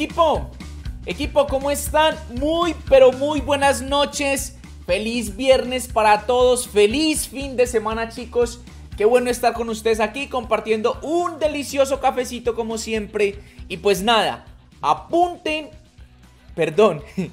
Equipo, equipo, ¿cómo están? Muy, pero muy buenas noches. Feliz viernes para todos. Feliz fin de semana, chicos. Qué bueno estar con ustedes aquí compartiendo un delicioso cafecito como siempre. Y pues nada, apunten, perdón,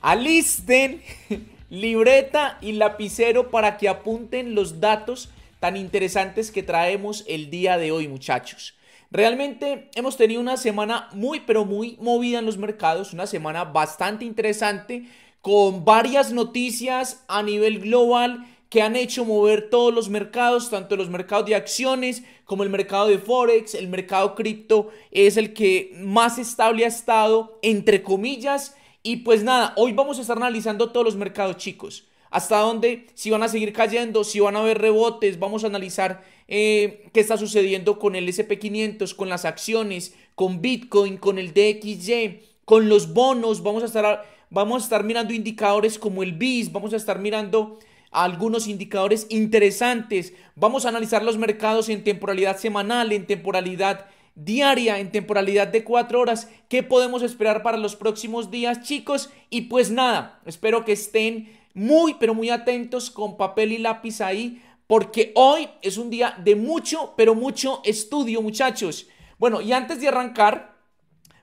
alisten libreta y lapicero para que apunten los datos tan interesantes que traemos el día de hoy, muchachos. Realmente hemos tenido una semana muy pero muy movida en los mercados, una semana bastante interesante con varias noticias a nivel global que han hecho mover todos los mercados, tanto los mercados de acciones como el mercado de forex, el mercado cripto es el que más estable ha estado, entre comillas. Y pues nada, hoy vamos a estar analizando todos los mercados chicos, hasta dónde, si van a seguir cayendo, si van a haber rebotes, vamos a analizar eh, qué está sucediendo con el SP500, con las acciones, con Bitcoin, con el DXY, con los bonos. Vamos a estar, vamos a estar mirando indicadores como el BIS, vamos a estar mirando algunos indicadores interesantes. Vamos a analizar los mercados en temporalidad semanal, en temporalidad diaria, en temporalidad de 4 horas. ¿Qué podemos esperar para los próximos días, chicos? Y pues nada, espero que estén muy, pero muy atentos con papel y lápiz ahí porque hoy es un día de mucho, pero mucho estudio, muchachos. Bueno, y antes de arrancar,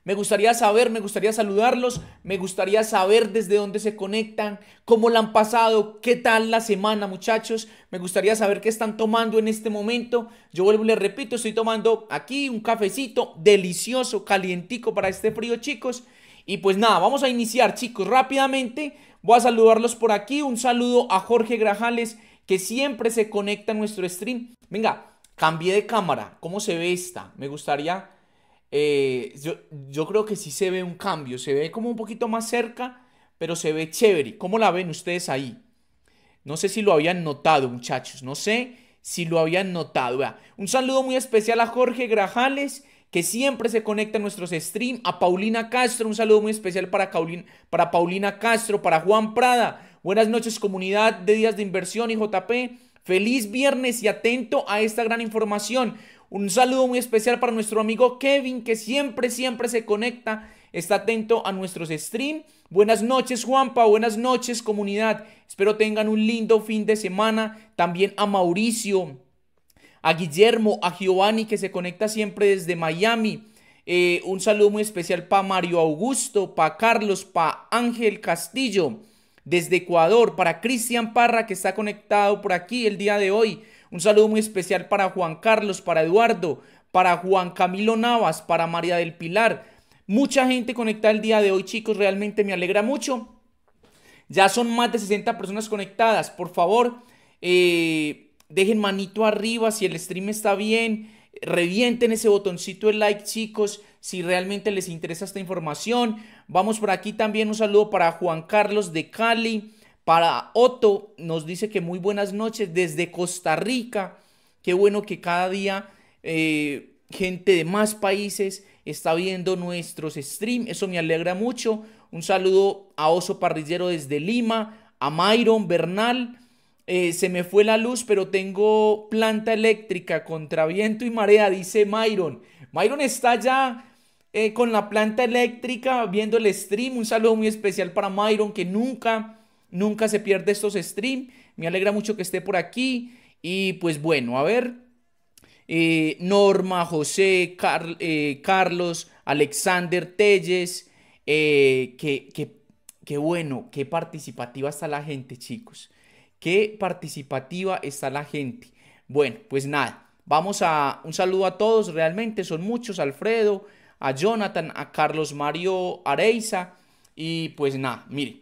me gustaría saber, me gustaría saludarlos, me gustaría saber desde dónde se conectan, cómo la han pasado, qué tal la semana, muchachos. Me gustaría saber qué están tomando en este momento. Yo vuelvo y les repito, estoy tomando aquí un cafecito delicioso, calientico para este frío, chicos. Y pues nada, vamos a iniciar, chicos, rápidamente. Voy a saludarlos por aquí. Un saludo a Jorge Grajales que siempre se conecta a nuestro stream. Venga, cambié de cámara. ¿Cómo se ve esta? Me gustaría... Eh, yo, creo que sí se ve un cambio. Se ve como un poquito más cerca, pero se ve chévere. ¿Cómo la ven ustedes ahí? No sé si lo habían notado, muchachos. No sé si lo habían notado. Un saludo muy especial a Jorge Grajales, que siempre se conecta a nuestros streams. A Paulina Castro, un saludo muy especial para, para Paulina Castro, para Juan Prada. Buenas noches comunidad de Días de Inversión y JP. Feliz viernes y atento a esta gran información. Un saludo muy especial para nuestro amigo Kevin que siempre, siempre se conecta, está atento a nuestros streams. Buenas noches Juanpa, buenas noches comunidad. Espero tengan un lindo fin de semana. También a Mauricio, a Guillermo, a Giovanni que se conecta siempre desde Miami. Eh, un saludo muy especial para Mario Augusto, para Carlos, para Ángel Castillo desde Ecuador, para Cristian Parra que está conectado por aquí el día de hoy. Un saludo muy especial para Juan Carlos, para Eduardo, para Juan Camilo Navas, para María del Pilar. Mucha gente conectada el día de hoy, chicos, realmente me alegra mucho. Ya son más de 60 personas conectadas. Por favor, eh, dejen manito arriba si el stream está bien. Revienten ese botoncito de like, chicos, si realmente les interesa esta información. Vamos por aquí también un saludo para Juan Carlos de Cali, para Otto, nos dice que muy buenas noches desde Costa Rica. Qué bueno que cada día eh, gente de más países está viendo nuestros streams, eso me alegra mucho. Un saludo a Oso Parrillero desde Lima, a Myron Bernal. Eh, se me fue la luz, pero tengo planta eléctrica contra viento y marea, dice Myron. Myron está ya... Eh, con la planta eléctrica, viendo el stream. Un saludo muy especial para Myron, que nunca, nunca se pierde estos streams. Me alegra mucho que esté por aquí. Y pues bueno, a ver. Eh, Norma, José, eh, Carlos, Alexander Telles. que, Qué bueno, qué participativa está la gente, chicos. Qué participativa está la gente. Bueno, pues nada, vamos a un saludo a todos, realmente son muchos, Alfredo, a Jonathan, a Carlos Mario Areiza. Y pues nada, miren.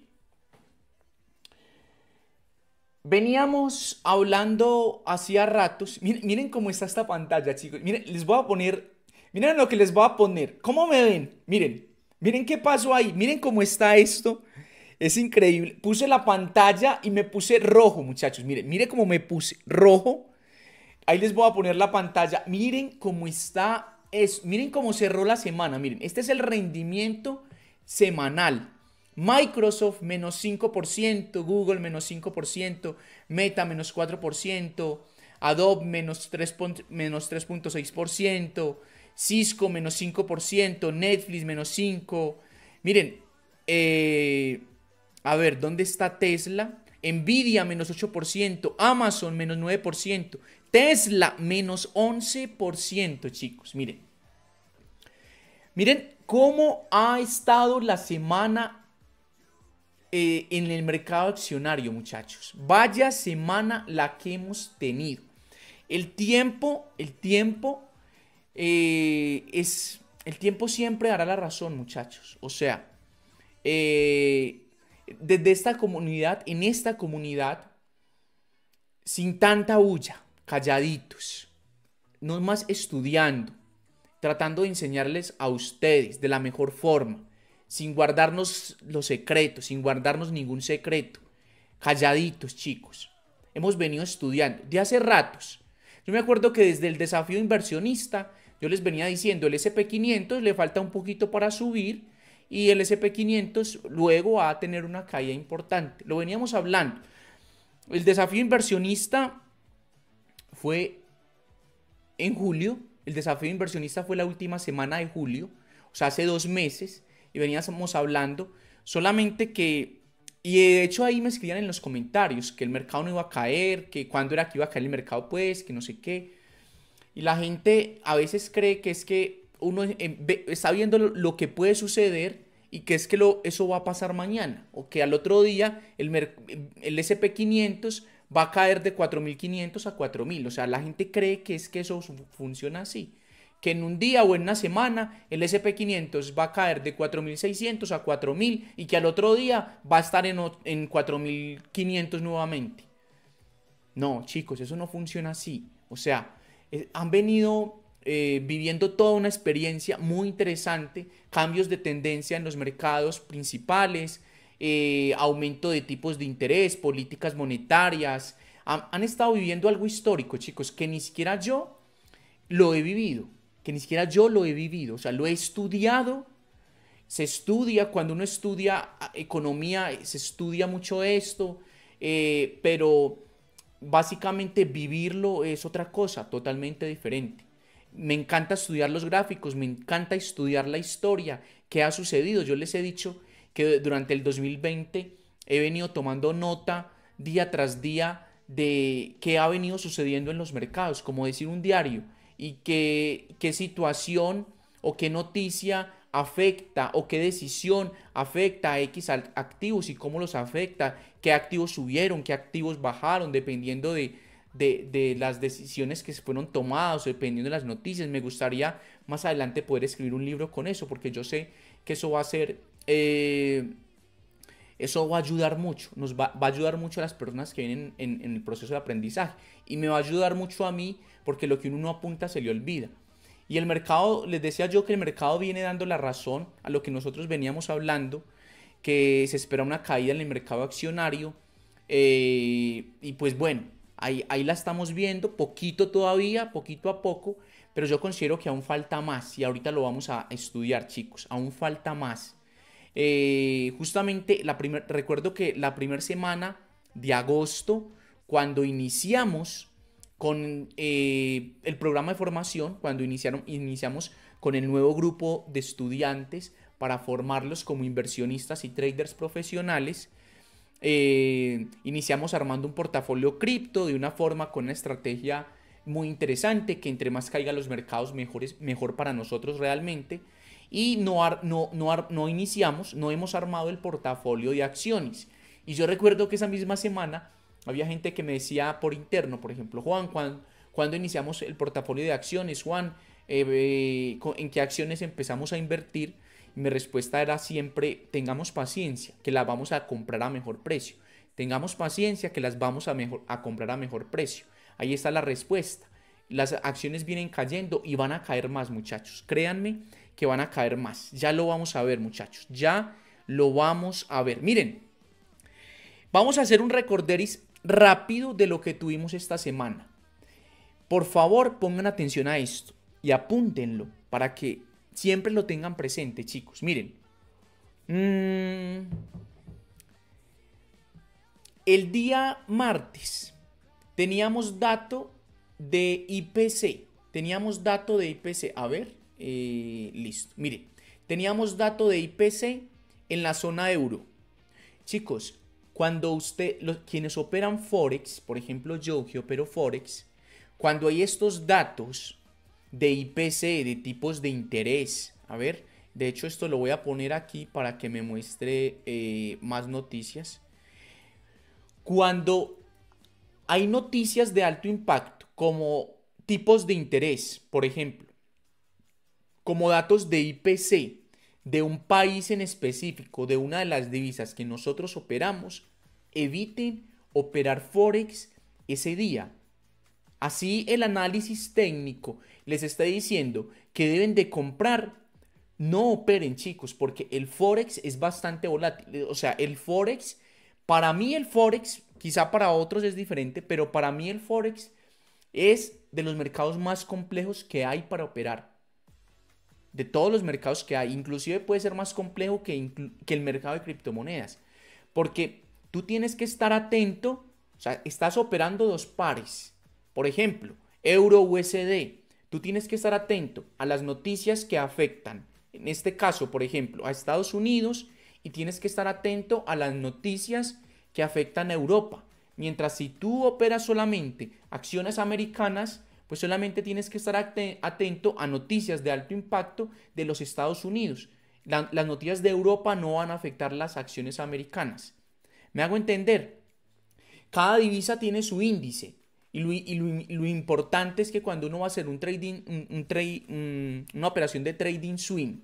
Veníamos hablando hacía ratos. Miren, miren, cómo está esta pantalla, chicos. Miren, les voy a poner. Miren lo que les voy a poner. ¿Cómo me ven? Miren. Miren qué pasó ahí. Miren cómo está esto. Es increíble. Puse la pantalla y me puse rojo, muchachos. Miren, miren cómo me puse rojo. Ahí les voy a poner la pantalla. Miren cómo está miren cómo cerró la semana, miren, este es el rendimiento semanal. Microsoft menos 5%, Google menos 5%, Meta menos 4%, Adobe menos 3.6%, Cisco menos 5%, Netflix menos 5%. Miren, eh, a ver, ¿dónde está Tesla? Nvidia menos 8%, Amazon menos 9%, Tesla, menos 11%, chicos. Miren. Miren cómo ha estado la semana eh, en el mercado accionario, muchachos. Vaya semana la que hemos tenido. El tiempo, el tiempo eh, es... El tiempo siempre hará la razón, muchachos. O sea, eh, desde esta comunidad, en esta comunidad, sin tanta bulla, calladitos, no más estudiando, tratando de enseñarles a ustedes de la mejor forma, sin guardarnos los secretos, sin guardarnos ningún secreto. Calladitos, chicos. Hemos venido estudiando de hace ratos. Yo me acuerdo que desde el desafío inversionista, yo les venía diciendo, el SP500 le falta un poquito para subir y el SP500 luego va a tener una caída importante. Lo veníamos hablando. El desafío inversionista fue en julio, el desafío inversionista fue la última semana de julio, o sea, hace dos meses, y veníamos hablando, solamente que, y de hecho ahí me escribían en los comentarios que el mercado no iba a caer, que cuándo era que iba a caer el mercado, pues, que no sé qué. Y la gente a veces cree que es que uno eh, está viendo lo que puede suceder y que es que eso va a pasar mañana o que al otro día el, el SP500 va a caer de 4.500 a 4.000. O sea, la gente cree que es que eso funciona así. Que en un día o en una semana el SP500 va a caer de 4.600 a 4.000 y que al otro día va a estar en, 4.500 nuevamente. No, chicos, eso no funciona así. O sea, eh, han venido eh, viviendo toda una experiencia muy interesante, cambios de tendencia en los mercados principales, eh, aumento de tipos de interés, políticas monetarias. Han, estado viviendo algo histórico, chicos, que ni siquiera yo lo he vivido, que ni siquiera yo lo he vivido, o sea, lo he estudiado se estudia, cuando uno estudia ah, economía, eh, se estudia mucho esto, eh, pero básicamente vivirlo es otra cosa totalmente diferente. Me encanta estudiar los gráficos, me encanta estudiar la historia, qué ha sucedido. Yo les he dicho que durante el 2020 he venido tomando nota día tras día de qué ha venido sucediendo en los mercados, como decir un diario, y qué, qué situación o qué noticia afecta o qué decisión afecta a X activos y cómo los afecta, qué activos subieron, qué activos bajaron, dependiendo de, de, las decisiones que se fueron tomadas, dependiendo de las noticias. Me gustaría más adelante poder escribir un libro con eso, porque yo sé que eso va a ser eh, eso va a ayudar mucho, nos va, a ayudar mucho a las personas que vienen en, el proceso de aprendizaje y me va a ayudar mucho a mí porque lo que uno no apunta se le olvida. Y el mercado, les decía yo que el mercado viene dando la razón a lo que nosotros veníamos hablando, que se espera una caída en el mercado accionario. Eh, y pues bueno, ahí, ahí la estamos viendo, poquito todavía, poquito a poco, pero yo considero que aún falta más y ahorita lo vamos a estudiar chicos, aún falta más. Eh, justamente la recuerdo que la primera semana de agosto, cuando iniciamos con eh, el programa de formación, cuando iniciaron, iniciamos con el nuevo grupo de estudiantes para formarlos como inversionistas y traders profesionales, eh, iniciamos armando un portafolio cripto de una forma con una estrategia muy interesante que entre más caiga los mercados mejor para nosotros realmente y no, no, no, iniciamos, no hemos armado el portafolio de acciones. Y yo recuerdo que esa misma semana había gente que me decía por interno, por ejemplo, Juan, ¿cuándo, iniciamos el portafolio de acciones? Juan, eh, eh, ¿en qué acciones empezamos a invertir? mi respuesta era siempre, tengamos paciencia, que las vamos a comprar a mejor precio. Tengamos paciencia, que las vamos a, a comprar a mejor precio. Ahí está la respuesta. Las acciones vienen cayendo y van a caer más, muchachos. Créanme que van a caer más. Ya lo vamos a ver, muchachos. Ya lo vamos a ver. Miren, vamos a hacer un recorderis rápido de lo que tuvimos esta semana. Por favor, pongan atención a esto y apúntenlo para que siempre lo tengan presente, chicos. Miren. Mm. el día martes teníamos dato de IPC. Teníamos dato de IPC. A ver. Eh, listo. Mire, teníamos dato de IPC en la zona euro. Chicos, cuando usted, quienes operan Forex, por ejemplo yo que opero Forex, cuando hay estos datos de IPC, de tipos de interés, a ver, de hecho esto lo voy a poner aquí para que me muestre eh, más noticias. Cuando hay noticias de alto impacto, como tipos de interés, por ejemplo, como datos de IPC de un país en específico, de una de las divisas que nosotros operamos, eviten operar Forex ese día. Así el análisis técnico les está diciendo que deben de comprar. No operen chicos, porque el Forex es bastante volátil. O sea, el Forex, para mí el Forex, quizá para otros es diferente, pero para mí el Forex es de los mercados más complejos que hay para operar de todos los mercados que hay. Inclusive puede ser más complejo que, el mercado de criptomonedas. Porque tú tienes que estar atento, o sea, estás operando dos pares. Por ejemplo, euro USD. Tú tienes que estar atento a las noticias que afectan, en este caso, por ejemplo, a Estados Unidos y tienes que estar atento a las noticias que afectan a Europa. Mientras si tú operas solamente acciones americanas, pues solamente tienes que estar atento a noticias de alto impacto de los Estados Unidos. las noticias de Europa no van a afectar las acciones americanas. Me hago entender. Cada divisa tiene su índice. Y lo, importante es que cuando uno va a hacer un trading, una operación de trading swing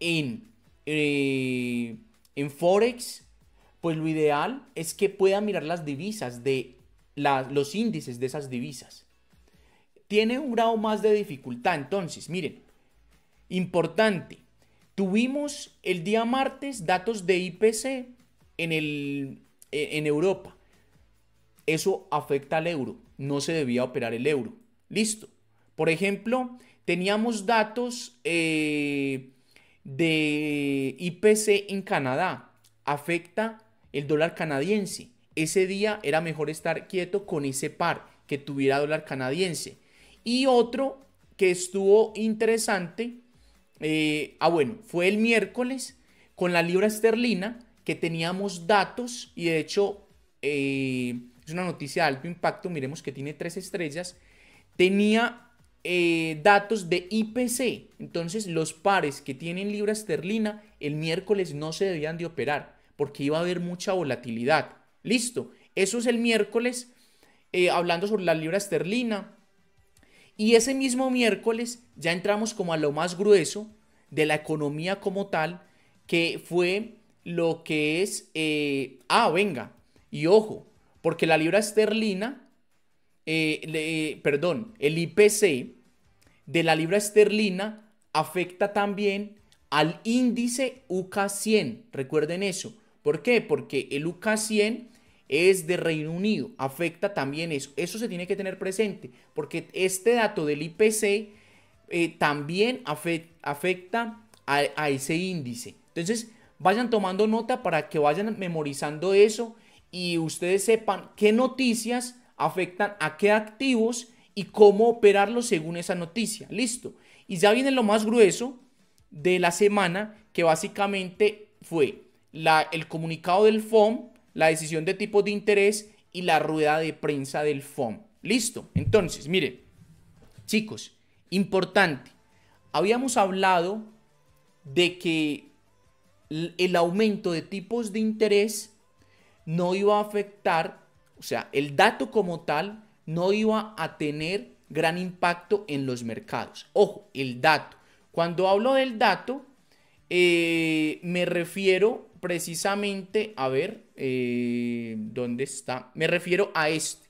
en, eh, en Forex, pues lo ideal es que pueda mirar las divisas de los índices de esas divisas tiene un grado más de dificultad. Entonces, miren, importante, tuvimos el día martes datos de IPC en, el, e, en Europa. Eso afecta al euro, no se debía operar el euro. Listo. Por ejemplo, teníamos datos eh, de IPC en Canadá. Afecta el dólar canadiense. Ese día era mejor estar quieto con ese par que tuviera dólar canadiense. Y otro que estuvo interesante, eh, ah bueno, fue el miércoles con la libra esterlina que teníamos datos y de hecho eh, es una noticia de alto impacto, miremos que tiene tres estrellas, tenía eh, datos de IPC, entonces los pares que tienen libra esterlina el miércoles no se debían de operar porque iba a haber mucha volatilidad. Listo, eso es el miércoles, hablando sobre la libra esterlina, y ese mismo miércoles ya entramos como a lo más grueso de la economía como tal, que fue lo que es, eh, ah, venga, y ojo, porque la libra esterlina, eh, perdón, el IPC de la libra esterlina afecta también al índice UK100, recuerden eso. ¿Por qué? Porque el UK100 es de Reino Unido. Afecta también eso. Eso se tiene que tener presente porque este dato del IPC eh, también afecta a, ese índice. Entonces, vayan tomando nota para que vayan memorizando eso y ustedes sepan qué noticias afectan a qué activos y cómo operarlos según esa noticia. Listo. Y ya viene lo más grueso de la semana, que básicamente fue la, el comunicado del FOM la decisión de tipos de interés y la rueda de prensa del FOM. Listo. Entonces, mire, chicos, importante. Habíamos hablado de que el aumento de tipos de interés no iba a afectar, o sea, el dato como tal no iba a tener gran impacto en los mercados. Ojo, el dato. Cuando hablo del dato, eh, me refiero precisamente, a ver, eh, ¿dónde está? Me refiero a este,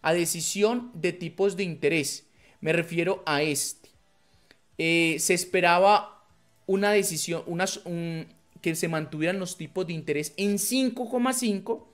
a decisión de tipos de interés. Me refiero a este. Eh, se esperaba una decisión, que se mantuvieran los tipos de interés en 5,5,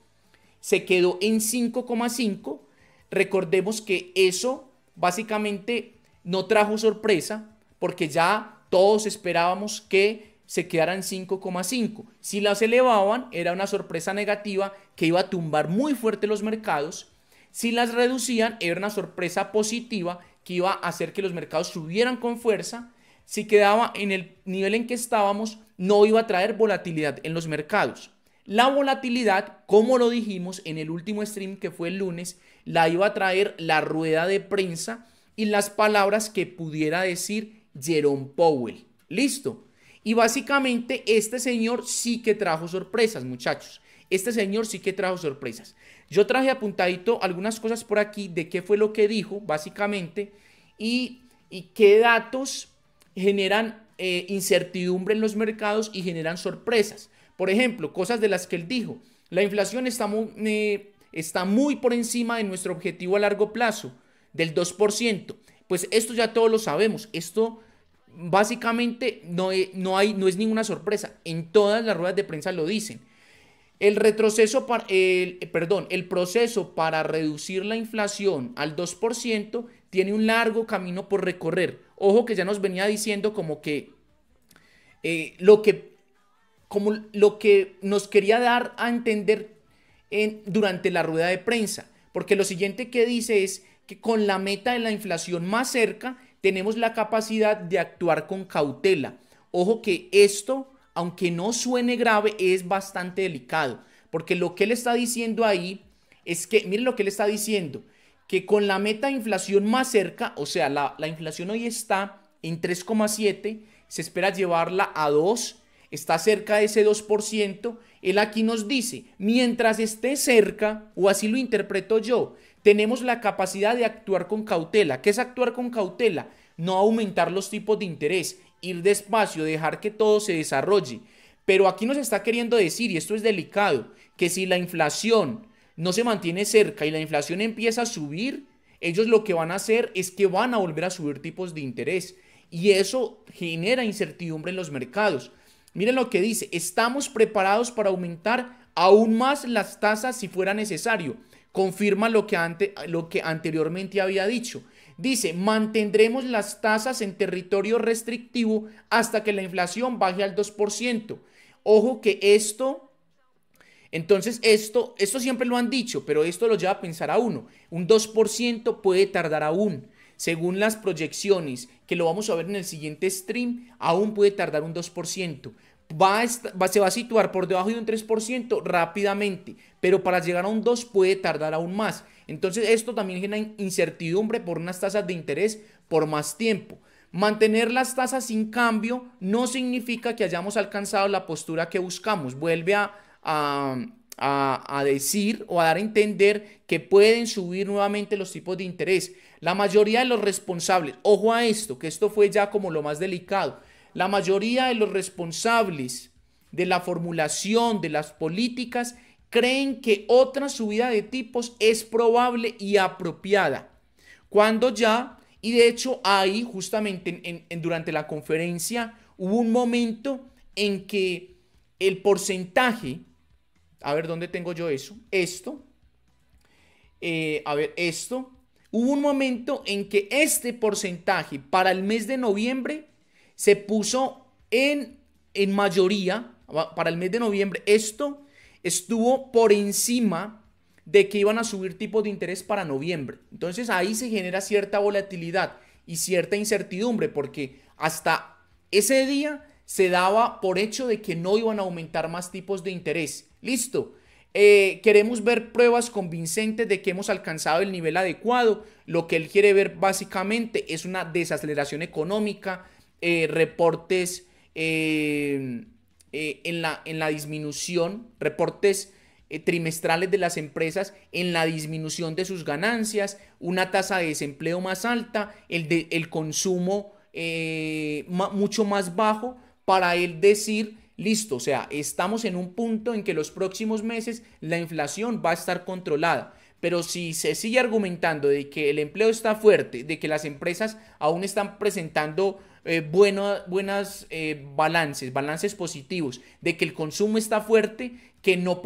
se quedó en 5,5. Recordemos que eso básicamente no trajo sorpresa, porque ya todos esperábamos que se quedara 5,5. Si las elevaban, era una sorpresa negativa que iba a tumbar muy fuerte los mercados. Si las reducían, era una sorpresa positiva que iba a hacer que los mercados subieran con fuerza. Si quedaba en el nivel en que estábamos, no iba a traer volatilidad en los mercados. La volatilidad, como lo dijimos en el último stream que fue el lunes, la iba a traer la rueda de prensa y las palabras que pudiera decir Jerome Powell. Listo. Y básicamente este señor sí que trajo sorpresas, muchachos. Este señor sí que trajo sorpresas. Yo traje apuntadito algunas cosas por aquí de qué fue lo que dijo, básicamente, y, qué datos generan eh, incertidumbre en los mercados y generan sorpresas. Por ejemplo, cosas de las que él dijo. La inflación está muy, eh, está muy por encima de nuestro objetivo a largo plazo, del 2%. Pues esto ya todos lo sabemos. Esto básicamente no, no, hay, no es ninguna sorpresa. En todas las ruedas de prensa lo dicen. El retroceso, para, el, perdón, el proceso para reducir la inflación al 2% tiene un largo camino por recorrer. Ojo que ya nos venía diciendo como que eh, lo que como lo que nos quería dar a entender durante la rueda de prensa, porque lo siguiente que dice es que con la meta de la inflación más cerca, tenemos la capacidad de actuar con cautela. Ojo que esto, aunque no suene grave, es bastante delicado, porque lo que él está diciendo ahí es que, miren lo que él está diciendo, que con la meta de inflación más cerca, o sea, la, inflación hoy está en 3,7, se espera llevarla a 2, está cerca de ese 2%, él aquí nos dice, mientras esté cerca, o así lo interpreto yo, tenemos la capacidad de actuar con cautela. ¿Qué es actuar con cautela? No aumentar los tipos de interés, ir despacio, dejar que todo se desarrolle. Pero aquí nos está queriendo decir, y esto es delicado, que si la inflación no se mantiene cerca y la inflación empieza a subir, ellos lo que van a hacer es que van a volver a subir tipos de interés. Y eso genera incertidumbre en los mercados. Miren lo que dice, estamos preparados para aumentar aún más las tasas si fuera necesario confirma lo que, lo que anteriormente había dicho. Dice, mantendremos las tasas en territorio restrictivo hasta que la inflación baje al 2%. Ojo que esto, entonces esto, esto siempre lo han dicho, pero esto lo lleva a pensar a uno. Un 2% puede tardar aún. Según las proyecciones, que lo vamos a ver en el siguiente stream, aún puede tardar un 2% se va a situar por debajo de un 3% rápidamente, pero para llegar a un 2 puede tardar aún más. Entonces esto también genera incertidumbre por unas tasas de interés por más tiempo. Mantener las tasas sin cambio no significa que hayamos alcanzado la postura que buscamos. Vuelve a, decir o a dar a entender que pueden subir nuevamente los tipos de interés. La mayoría de los responsables, ojo a esto, que esto fue ya como lo más delicado, la mayoría de los responsables de la formulación de las políticas creen que otra subida de tipos es probable y apropiada, cuando ya, y de hecho ahí justamente durante la conferencia hubo un momento en que el porcentaje, a ver, ¿dónde tengo yo eso? Esto, eh, a ver, esto, hubo un momento en que este porcentaje para el mes de noviembre se puso en, en mayoría para el mes de noviembre. Esto estuvo por encima de que iban a subir tipos de interés para noviembre. Entonces ahí se genera cierta volatilidad y cierta incertidumbre porque hasta ese día se daba por hecho de que no iban a aumentar más tipos de interés. Listo. Eh, queremos ver pruebas convincentes de que hemos alcanzado el nivel adecuado. Lo que él quiere ver básicamente es una desaceleración económica, eh, reportes em, eh, en, la, en la disminución, reportes eh, trimestrales de las empresas en la disminución de sus ganancias, una tasa de desempleo más alta, el, de, el consumo mucho más bajo, para él decir, listo, o sea, estamos en un punto en que los próximos meses la inflación va a estar controlada. Pero si se sigue argumentando de que el empleo está fuerte, de que las empresas aún están presentando eh, buenas eh, balances, balances positivos, de que el consumo está fuerte, que no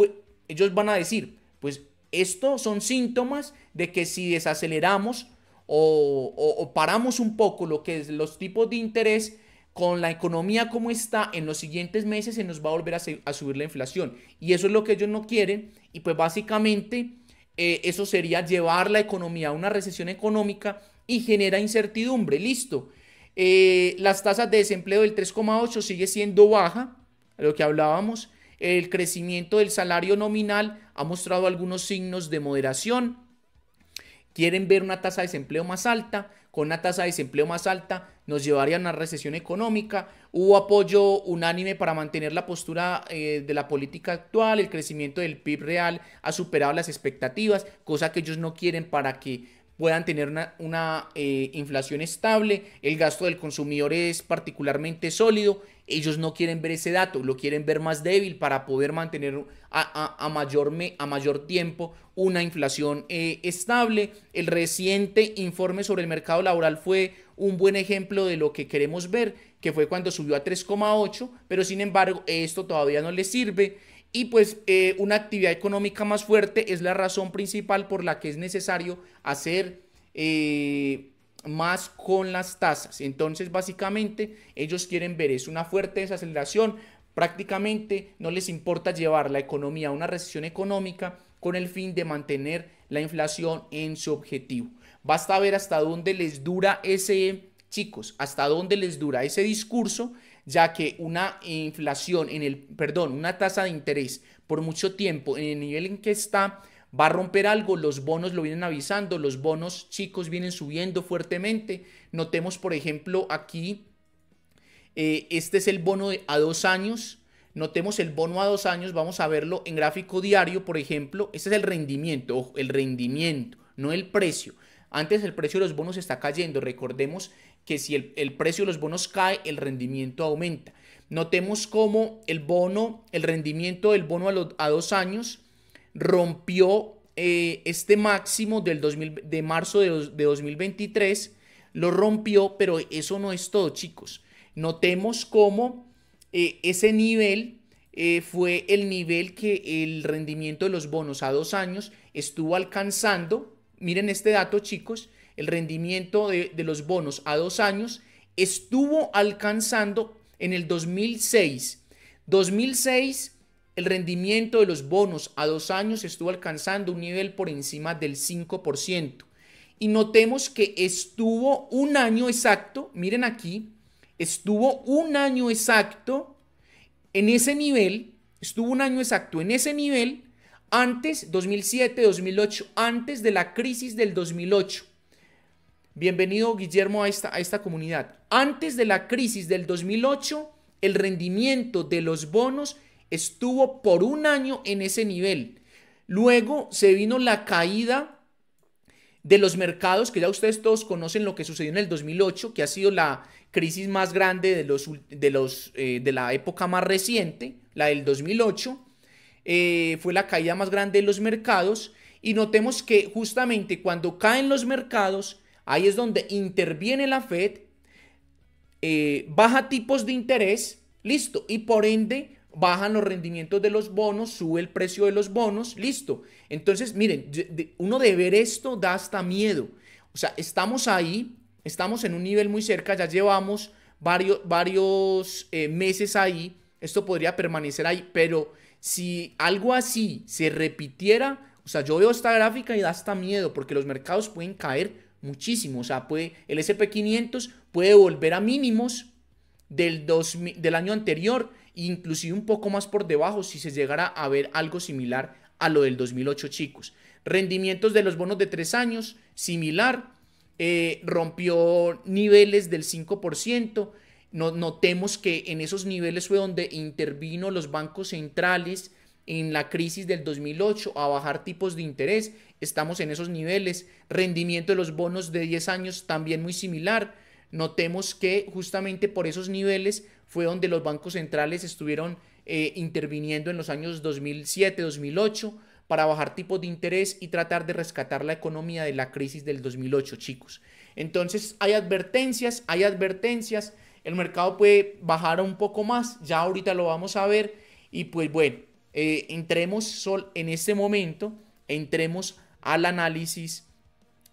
ellos van a decir, pues estos son síntomas de que si desaceleramos o, paramos un poco lo que es los tipos de interés, con la economía como está, en los siguientes meses se nos va a volver a, subir la inflación. Y eso es lo que ellos no quieren. Y pues básicamente eh, eso sería llevar la economía a una recesión económica y genera incertidumbre. Listo. Eh, las tasas de desempleo del 3,8 sigue siendo baja, lo que hablábamos. El crecimiento del salario nominal ha mostrado algunos signos de moderación. Quieren ver una tasa de desempleo más alta. Con una tasa de desempleo más alta nos llevaría a una recesión económica. Hubo apoyo unánime para mantener la postura eh, de la política actual. El crecimiento del PIB real ha superado las expectativas, cosa que ellos no quieren para que puedan tener una, eh, inflación estable, el gasto del consumidor es particularmente sólido, ellos no quieren ver ese dato, lo quieren ver más débil para poder mantener a, mayor, a mayor tiempo una inflación eh, estable. El reciente informe sobre el mercado laboral fue un buen ejemplo de lo que queremos ver, que fue cuando subió a 3,8, pero sin embargo esto todavía no le sirve. Y pues eh, una actividad económica más fuerte es la razón principal por la que es necesario hacer eh, más con las tasas. Entonces, básicamente, ellos quieren ver es una fuerte desaceleración. Prácticamente no les importa llevar la economía a una recesión económica con el fin de mantener la inflación en su objetivo. Basta ver hasta dónde les dura ese, chicos, hasta dónde les dura ese discurso ya que una inflación en el, perdón, una tasa de interés por mucho tiempo en el nivel en que está va a romper algo, los bonos lo vienen avisando, los bonos chicos vienen subiendo fuertemente. Notemos, por ejemplo, aquí, eh, este es el bono a dos años. Notemos el bono a dos años, vamos a verlo en gráfico diario, por ejemplo. Este es el rendimiento, ojo, el rendimiento, no el precio. Antes el precio de los bonos está cayendo. Recordemos que si el, precio de los bonos cae, el rendimiento aumenta. Notemos cómo el bono, el rendimiento del bono a, a dos años rompió eh, este máximo del de marzo de, 2023, lo rompió, pero eso no es todo, chicos. Notemos cómo eh, ese nivel eh, fue el nivel que el rendimiento de los bonos a dos años estuvo alcanzando. Miren este dato, chicos el rendimiento de, los bonos a dos años, estuvo alcanzando en el 2006. 2006, el rendimiento de los bonos a dos años estuvo alcanzando un nivel por encima del 5%. Y notemos que estuvo un año exacto, miren aquí, estuvo un año exacto en ese nivel, estuvo un año exacto en ese nivel antes, 2007, 2008, antes de la crisis del 2008. Bienvenido, Guillermo, a esta, a esta comunidad. Antes de la crisis del 2008, el rendimiento de los bonos estuvo por un año en ese nivel. Luego se vino la caída de los mercados, que ya ustedes todos conocen lo que sucedió en el 2008, que ha sido la crisis más grande de, los, de, los, eh, de la época más reciente, la del 2008. Eh, fue la caída más grande de los mercados. Y notemos que justamente cuando caen los mercados, Ahí es donde interviene la Fed, eh, baja tipos de interés, listo, y por ende bajan los rendimientos de los bonos, sube el precio de los bonos, listo. Entonces, miren, uno de ver esto da hasta miedo. O sea, estamos ahí, estamos en un nivel muy cerca, ya llevamos varios, varios eh, meses ahí, esto podría permanecer ahí, pero si algo así se repitiera, o sea, yo veo esta gráfica y da hasta miedo porque los mercados pueden caer muchísimo. O sea, puede, el SP500 puede volver a mínimos del, del año anterior, inclusive un poco más por debajo si se llegara a ver algo similar a lo del 2008, chicos. Rendimientos de los bonos de tres años, similar. Eh, rompió niveles del 5%. notemos que en esos niveles fue donde intervino los bancos centrales en la crisis del 2008 a bajar tipos de interés. Estamos en esos niveles. Rendimiento de los bonos de 10 años también muy similar. Notemos que justamente por esos niveles fue donde los bancos centrales estuvieron eh, interviniendo en los años 2007, 2008 para bajar tipos de interés y tratar de rescatar la economía de la crisis del 2008, chicos. Entonces hay advertencias, hay advertencias. El mercado puede bajar un poco más, ya ahorita lo vamos a ver. Y pues bueno, eh, entremos sol, en este momento, entremos al análisis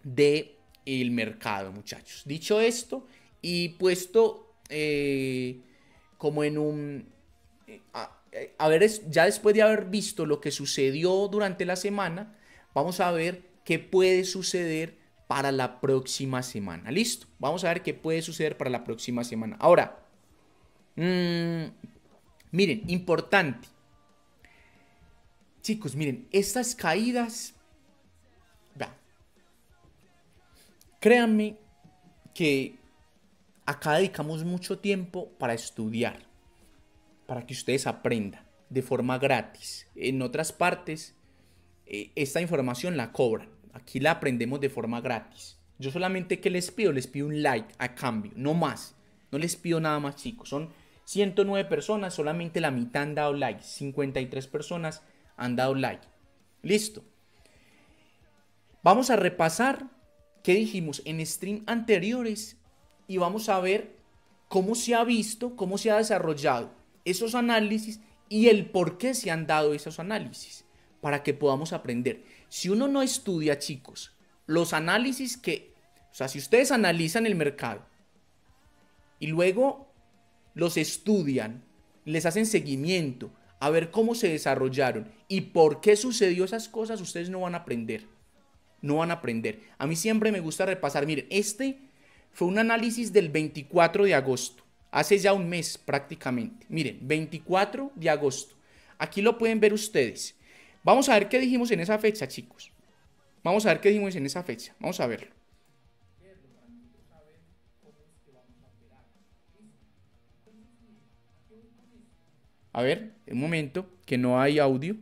De el mercado, muchachos. Dicho esto, y puesto eh, como en un... Eh, a, ver, ya después de haber visto lo que sucedió durante la semana, vamos a ver qué puede suceder para la próxima semana. Listo, vamos a ver qué puede suceder para la próxima semana. Ahora, mm, miren, importante, Chicos, miren, estas caídas... Créanme que acá dedicamos mucho tiempo para estudiar, para que ustedes aprendan de forma gratis. En otras partes, eh, esta información la cobran. Aquí la aprendemos de forma gratis. Yo solamente que les pido, les pido un like a cambio, no más. No les pido nada más, chicos. Son 109 personas, solamente la mitad han dado like. 53 personas han dado like. Listo. Vamos a repasar qué dijimos en stream anteriores y vamos a ver cómo se ha visto, cómo se ha desarrollado esos análisis y el por qué se han dado esos análisis para que podamos aprender. Si uno no estudia, chicos, los análisis que, o sea, si ustedes analizan el mercado y luego los estudian, les hacen seguimiento, a ver cómo se desarrollaron y por qué sucedió esas cosas, ustedes no van a aprender. No van a aprender. A mí siempre me gusta repasar. Miren, este fue un análisis del 24 de agosto. Hace ya un mes prácticamente. Miren, 24 de agosto. Aquí lo pueden ver ustedes. Vamos a ver qué dijimos en esa fecha, chicos. Vamos a ver qué dijimos en esa fecha. Vamos a verlo. A ver, un momento, que no hay audio.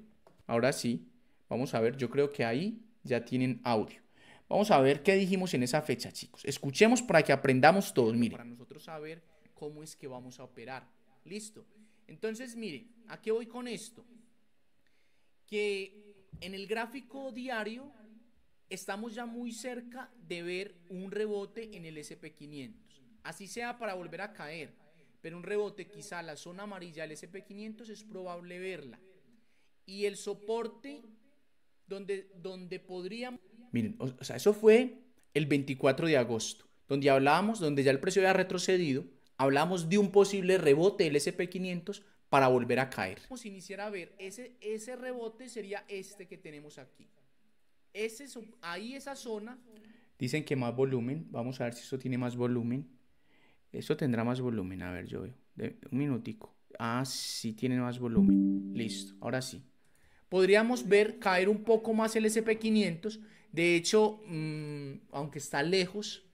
Ahora sí, vamos a ver, yo creo que ahí ya tienen audio. Vamos a ver qué dijimos en esa fecha, chicos. Escuchemos para que aprendamos todos, miren. Para nosotros saber cómo es que vamos a operar. Listo. Entonces, miren, ¿a qué voy con esto? Que en el gráfico diario estamos ya muy cerca de ver un rebote en el SP500. Así sea para volver a caer pero un rebote quizá la zona amarilla del SP500 es probable verla. Y el soporte donde, donde podríamos... Miren, o, sea, eso fue el 24 de agosto, donde hablábamos, donde ya el precio había retrocedido, hablamos de un posible rebote del SP500 para volver a caer. Si iniciara a ver, ese, ese rebote sería este que tenemos aquí. Ese, ahí esa zona... Dicen que más volumen, vamos a ver si eso tiene más volumen. Eso tendrá más volumen. A ver, yo veo. De, un minutico. Ah, sí tiene más volumen. Listo, ahora sí. Podríamos ver caer un poco más el SP500. De hecho, mm, aunque está lejos,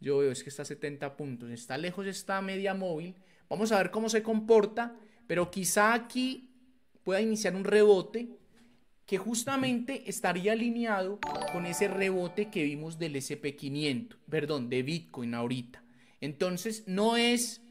yo veo es que está a 70 puntos. Está lejos esta media móvil. Vamos a ver cómo se comporta. Pero quizá aquí pueda iniciar un rebote que justamente estaría alineado con ese rebote que vimos del SP500, perdón, de Bitcoin ahorita. Entonces, no es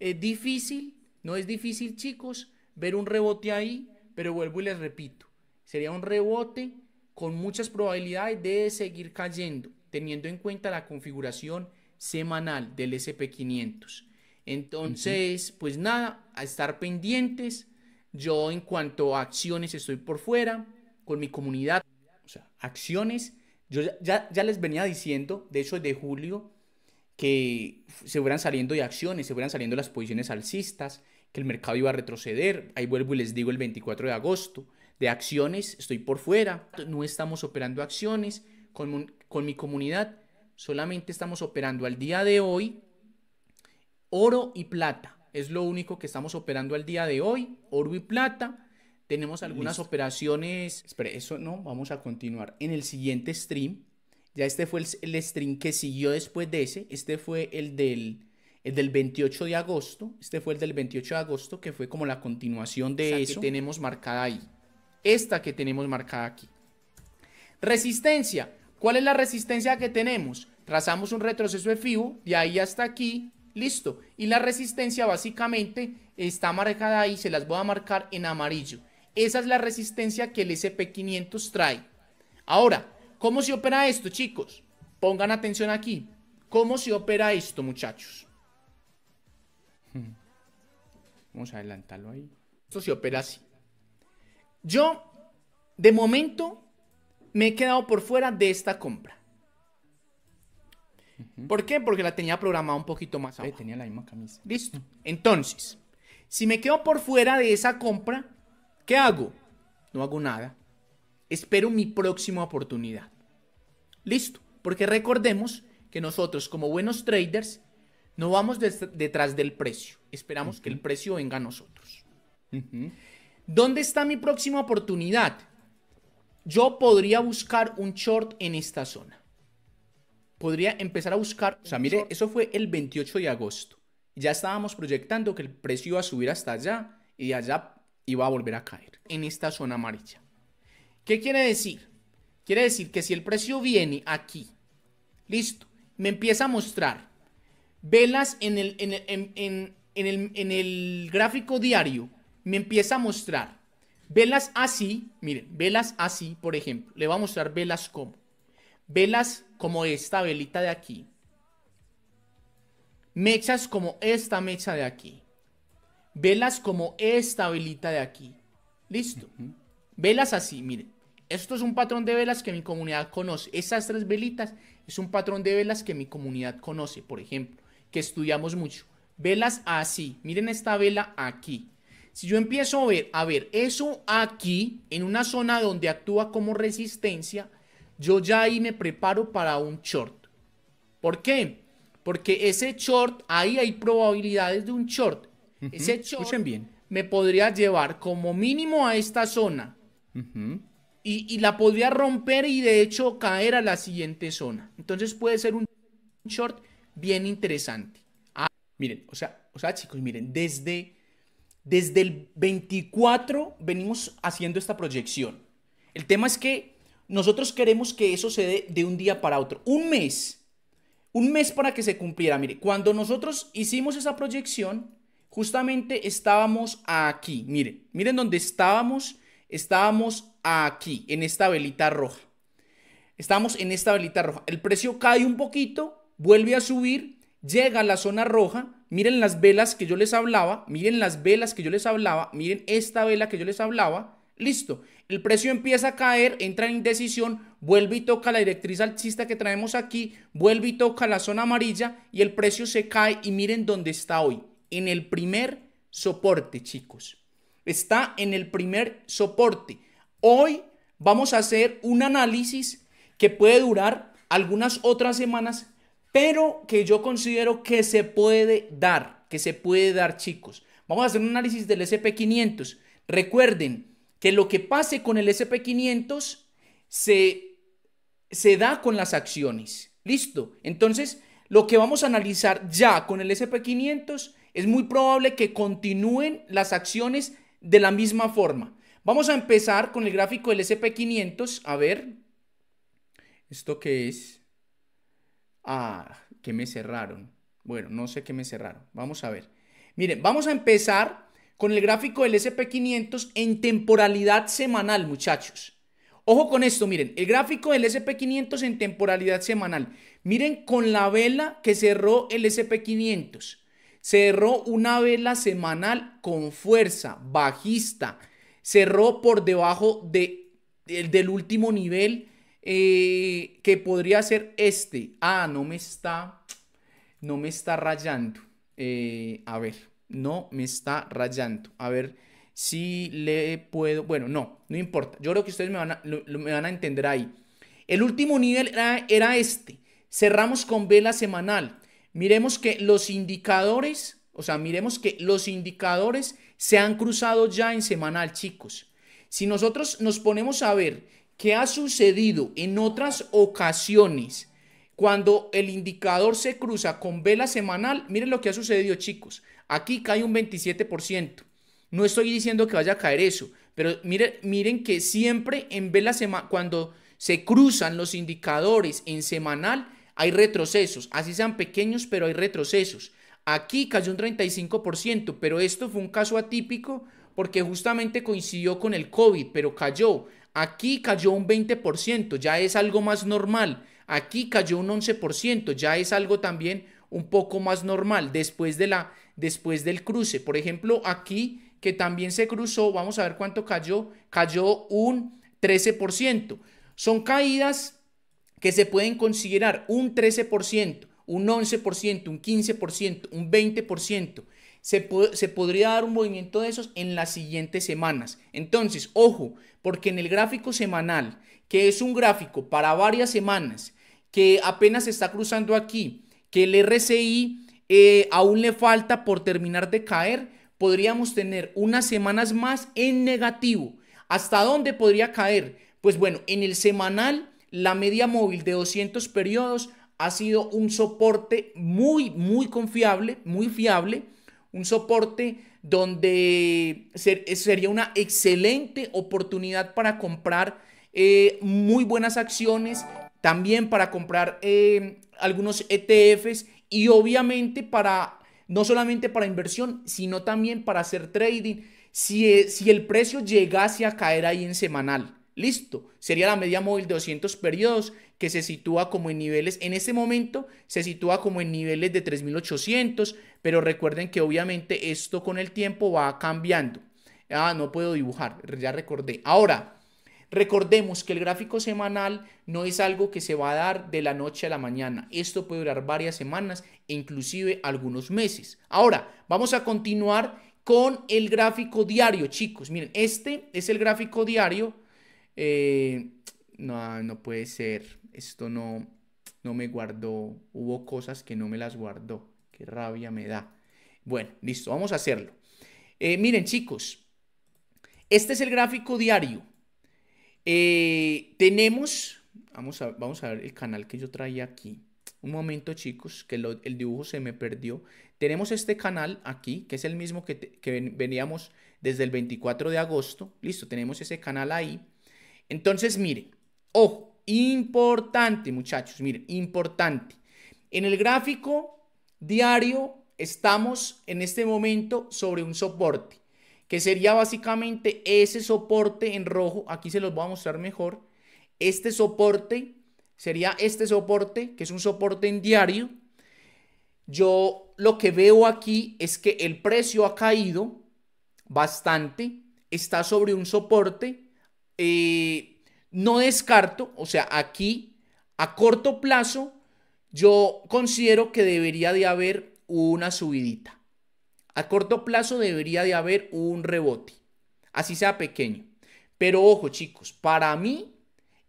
eh, difícil, no es difícil, chicos, ver un rebote ahí, pero vuelvo y les repito, sería un rebote con muchas probabilidades de seguir cayendo, teniendo en cuenta la configuración semanal del SP500. Entonces, pues nada, a estar pendientes. Yo en cuanto a acciones estoy por fuera, con mi comunidad, o sea, acciones, yo ya, les venía diciendo, de hecho de julio, que se fueran saliendo de acciones, se fueran saliendo las posiciones alcistas, que el mercado iba a retroceder. Ahí vuelvo y les digo el 24 de agosto. De acciones estoy por fuera, no estamos operando acciones con, mi comunidad, solamente estamos operando al día de hoy oro y plata. Es lo único que estamos operando al día de hoy, oro y plata. Tenemos algunas operaciones. Espera, eso no, vamos a continuar en el siguiente stream. Ya este fue el, string que siguió después de ese. Este fue el del, del 28 de agosto. Este fue el del 28 de agosto, que fue como la continuación de ese eso. que tenemos marcada ahí. Esta que tenemos marcada aquí. Resistencia. ¿Cuál es la resistencia que tenemos? Trazamos un retroceso de FIBO, de ahí hasta aquí, listo. Y la resistencia básicamente está marcada ahí, se las voy a marcar en amarillo. Esa es la resistencia que el SP500 trae. Ahora, ¿Cómo se opera esto, chicos? Pongan atención aquí. ¿Cómo se opera esto, muchachos? Vamos a adelantarlo ahí. Esto se opera así. Yo, de momento, me he quedado por fuera de esta compra. ¿Por qué? Porque la tenía programada un poquito más eh, abajo. tenía la misma camisa. Listo. Entonces, si me quedo por fuera de esa compra, ¿qué hago? No hago nada. Espero mi próxima oportunidad. Listo, porque recordemos que nosotros como buenos traders no vamos detrás del precio, esperamos que el precio venga a nosotros. ¿Dónde está mi próxima oportunidad? Yo podría buscar un short en esta zona. Podría empezar a buscar... O sea, mire, eso fue el 28 de agosto. Ya estábamos proyectando que el precio iba a subir hasta allá y allá iba a volver a caer en esta zona amarilla. ¿Qué quiere decir? Quiere decir que si el precio viene aquí, listo, me empieza a mostrar velas en el, en el, en el gráfico diario, me empieza a mostrar velas así, miren, velas así, por ejemplo, le voy a mostrar velas como, velas como esta velita de aquí, mechas como esta mecha de aquí, velas como esta velita de aquí. Listo. Velas así, miren. Esto es un patrón de velas que mi comunidad conoce. Esas tres velitas es un patrón de velas que mi comunidad conoce, por ejemplo, que estudiamos mucho. Velas así. Miren esta vela aquí. Si yo empiezo a ver, a ver, eso aquí, en una zona donde actúa como resistencia, yo ya ahí me preparo para un short. ¿Por qué? Porque ese short, ahí hay probabilidades de un short. Ese short bien. me podría llevar como mínimo a esta zona y, la podría romper y de hecho caer a la siguiente zona. Entonces puede ser un short bien interesante. Ah, miren, o sea, sea, chicos, miren, desde, desde el 24 venimos haciendo esta proyección. El tema es que nosotros queremos que eso se dé de un día para otro. Un mes. Un mes para que se cumpliera. Miren, cuando nosotros hicimos esa proyección, justamente estábamos aquí. Miren, miren dónde estábamos. Estábamos aquí, en esta velita roja. Estamos en esta velita roja. El precio cae un poquito, vuelve a subir, llega a la zona roja. Miren las velas que yo les hablaba, miren las velas que yo les hablaba, miren esta vela que yo les hablaba. Listo, el precio empieza a caer, entra en indecisión, vuelve y toca la directriz alcista que traemos aquí, vuelve y toca la zona amarilla y el precio se cae y miren dónde está hoy, en el primer soporte, chicos. Está en el primer soporte. Hoy vamos a hacer un análisis que puede durar algunas otras semanas, pero que yo considero que se puede dar, que se puede dar, chicos. Vamos a hacer un análisis del SP500. Recuerden que lo que pase con el SP500 se, se da con las acciones. Listo. Entonces, lo que vamos a analizar ya con el SP500 es muy probable que continúen las acciones de la misma forma. Vamos a empezar con el gráfico del SP500. A ver, ¿esto qué es? Ah, que me cerraron. Bueno, no sé qué me cerraron. Vamos a ver. Miren, vamos a empezar con el gráfico del SP500 en temporalidad semanal, muchachos. Ojo con esto, miren, el gráfico del SP500 en temporalidad semanal. Miren con la vela que cerró el SP500. Cerró una vela semanal con fuerza, bajista, cerró por debajo de, del último nivel eh, que podría ser este. Ah, no me está, no me está rayando. Eh, a ver, no me está rayando. A ver si le puedo, bueno, no, no importa. Yo creo que ustedes me van a, me van a entender ahí. El último nivel era, era este. Cerramos con vela semanal. Miremos que los indicadores, o sea, miremos que los indicadores se han cruzado ya en semanal, chicos. Si nosotros nos ponemos a ver qué ha sucedido en otras ocasiones cuando el indicador se cruza con vela semanal, miren lo que ha sucedido, chicos. Aquí cae un 27%. No estoy diciendo que vaya a caer eso, pero miren, miren que siempre en vela cuando se cruzan los indicadores en semanal, hay retrocesos. Así sean pequeños, pero hay retrocesos. Aquí cayó un 35%, pero esto fue un caso atípico porque justamente coincidió con el COVID, pero cayó. Aquí cayó un 20%, ya es algo más normal. Aquí cayó un 11%, ya es algo también un poco más normal después, de la, después del cruce. Por ejemplo, aquí que también se cruzó, vamos a ver cuánto cayó, cayó un 13%. Son caídas que se pueden considerar un 13% un 11%, un 15%, un 20%. Se, se, podría dar un movimiento de esos en las siguientes semanas. Entonces, ojo, porque en el gráfico semanal, que es un gráfico para varias semanas, que apenas se está cruzando aquí, que el RCI eh, aún le falta por terminar de caer, podríamos tener unas semanas más en negativo. ¿Hasta dónde podría caer? Pues bueno, en el semanal, la media móvil de 200 periodos ha sido un soporte muy, muy confiable, muy fiable, un soporte donde sería una excelente oportunidad para comprar eh, muy buenas acciones, también para comprar eh, algunos ETFs y obviamente para, no solamente para inversión, sino también para hacer trading, si, eh, si el precio llegase a caer ahí en semanal. Listo, sería la media móvil de 200 periodos que se sitúa como en niveles, en este momento se sitúa como en niveles de 3800, pero recuerden que obviamente esto con el tiempo va cambiando. Ah, no puedo dibujar, ya recordé. Ahora, recordemos que el gráfico semanal no es algo que se va a dar de la noche a la mañana. Esto puede durar varias semanas e inclusive algunos meses. Ahora, vamos a continuar con el gráfico diario, chicos. Miren, este es el gráfico diario eh, no, ah, no puede ser, esto no, no me guardó, hubo cosas que no me las guardó, qué rabia me da. Bueno, listo, vamos a hacerlo. Eh, miren chicos, este es el gráfico diario. Eh, tenemos, vamos a, vamos a ver el canal que yo traía aquí. Un momento chicos, que el dibujo se me perdió. Tenemos este canal aquí, que es el mismo que, que veníamos desde el 24 de agosto. Listo, tenemos ese canal ahí. Entonces, miren, ojo, importante muchachos, miren, importante. En el gráfico diario estamos en este momento sobre un soporte, que sería básicamente ese soporte en rojo, aquí se los voy a mostrar mejor. Este soporte sería este soporte, que es un soporte en diario. Yo lo que veo aquí es que el precio ha caído bastante, está sobre un soporte eh, no descarto, o sea, aquí a corto plazo, yo considero que debería de haber una subidita. A corto plazo debería de haber un rebote, así sea pequeño. Pero ojo chicos, para mí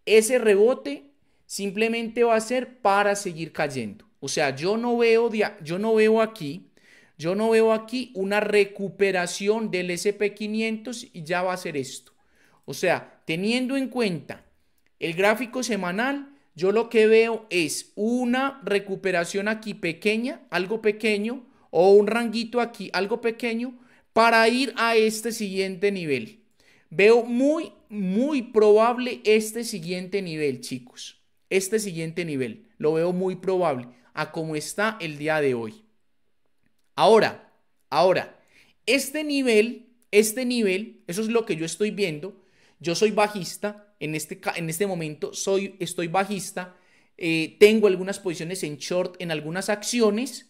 ese rebote simplemente va a ser para seguir cayendo. O sea, yo no veo, yo no veo aquí, yo no veo aquí una recuperación del SP500 y ya va a ser esto. O sea, teniendo en cuenta el gráfico semanal, yo lo que veo es una recuperación aquí pequeña, algo pequeño, o un ranguito aquí, algo pequeño, para ir a este siguiente nivel. Veo muy, muy probable este siguiente nivel, chicos. Este siguiente nivel, lo veo muy probable a como está el día de hoy. Ahora, ahora, este nivel, este nivel, eso es lo que yo estoy viendo, yo soy bajista, en este, en este momento soy, estoy bajista, eh, tengo algunas posiciones en short en algunas acciones,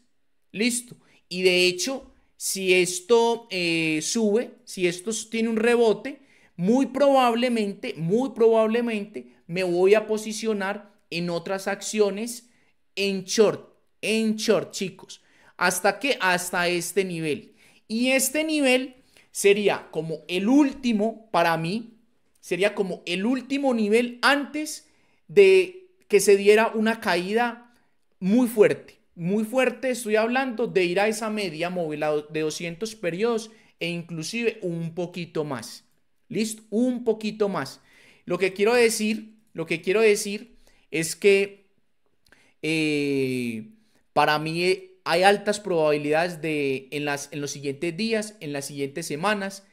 listo. Y de hecho, si esto eh, sube, si esto tiene un rebote, muy probablemente, muy probablemente me voy a posicionar en otras acciones en short, en short, chicos. ¿Hasta qué? Hasta este nivel. Y este nivel sería como el último para mí Sería como el último nivel antes de que se diera una caída muy fuerte. Muy fuerte, estoy hablando de ir a esa media móvil de 200 periodos e inclusive un poquito más. ¿Listo? Un poquito más. Lo que quiero decir, lo que quiero decir es que eh, para mí eh, hay altas probabilidades de en, las, en los siguientes días, en las siguientes semanas,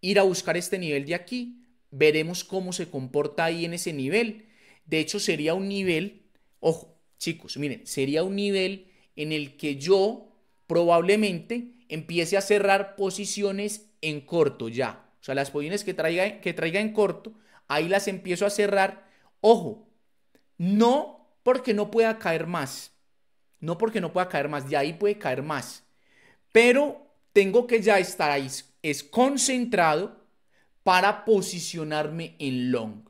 ir a buscar este nivel de aquí veremos cómo se comporta ahí en ese nivel. De hecho, sería un nivel, ojo, chicos, miren, sería un nivel en el que yo probablemente empiece a cerrar posiciones en corto ya. O sea, las posiciones que traiga, que traiga en corto, ahí las empiezo a cerrar. Ojo, no porque no pueda caer más. No porque no pueda caer más, de ahí puede caer más. Pero tengo que ya estar ahí, es concentrado para posicionarme en long.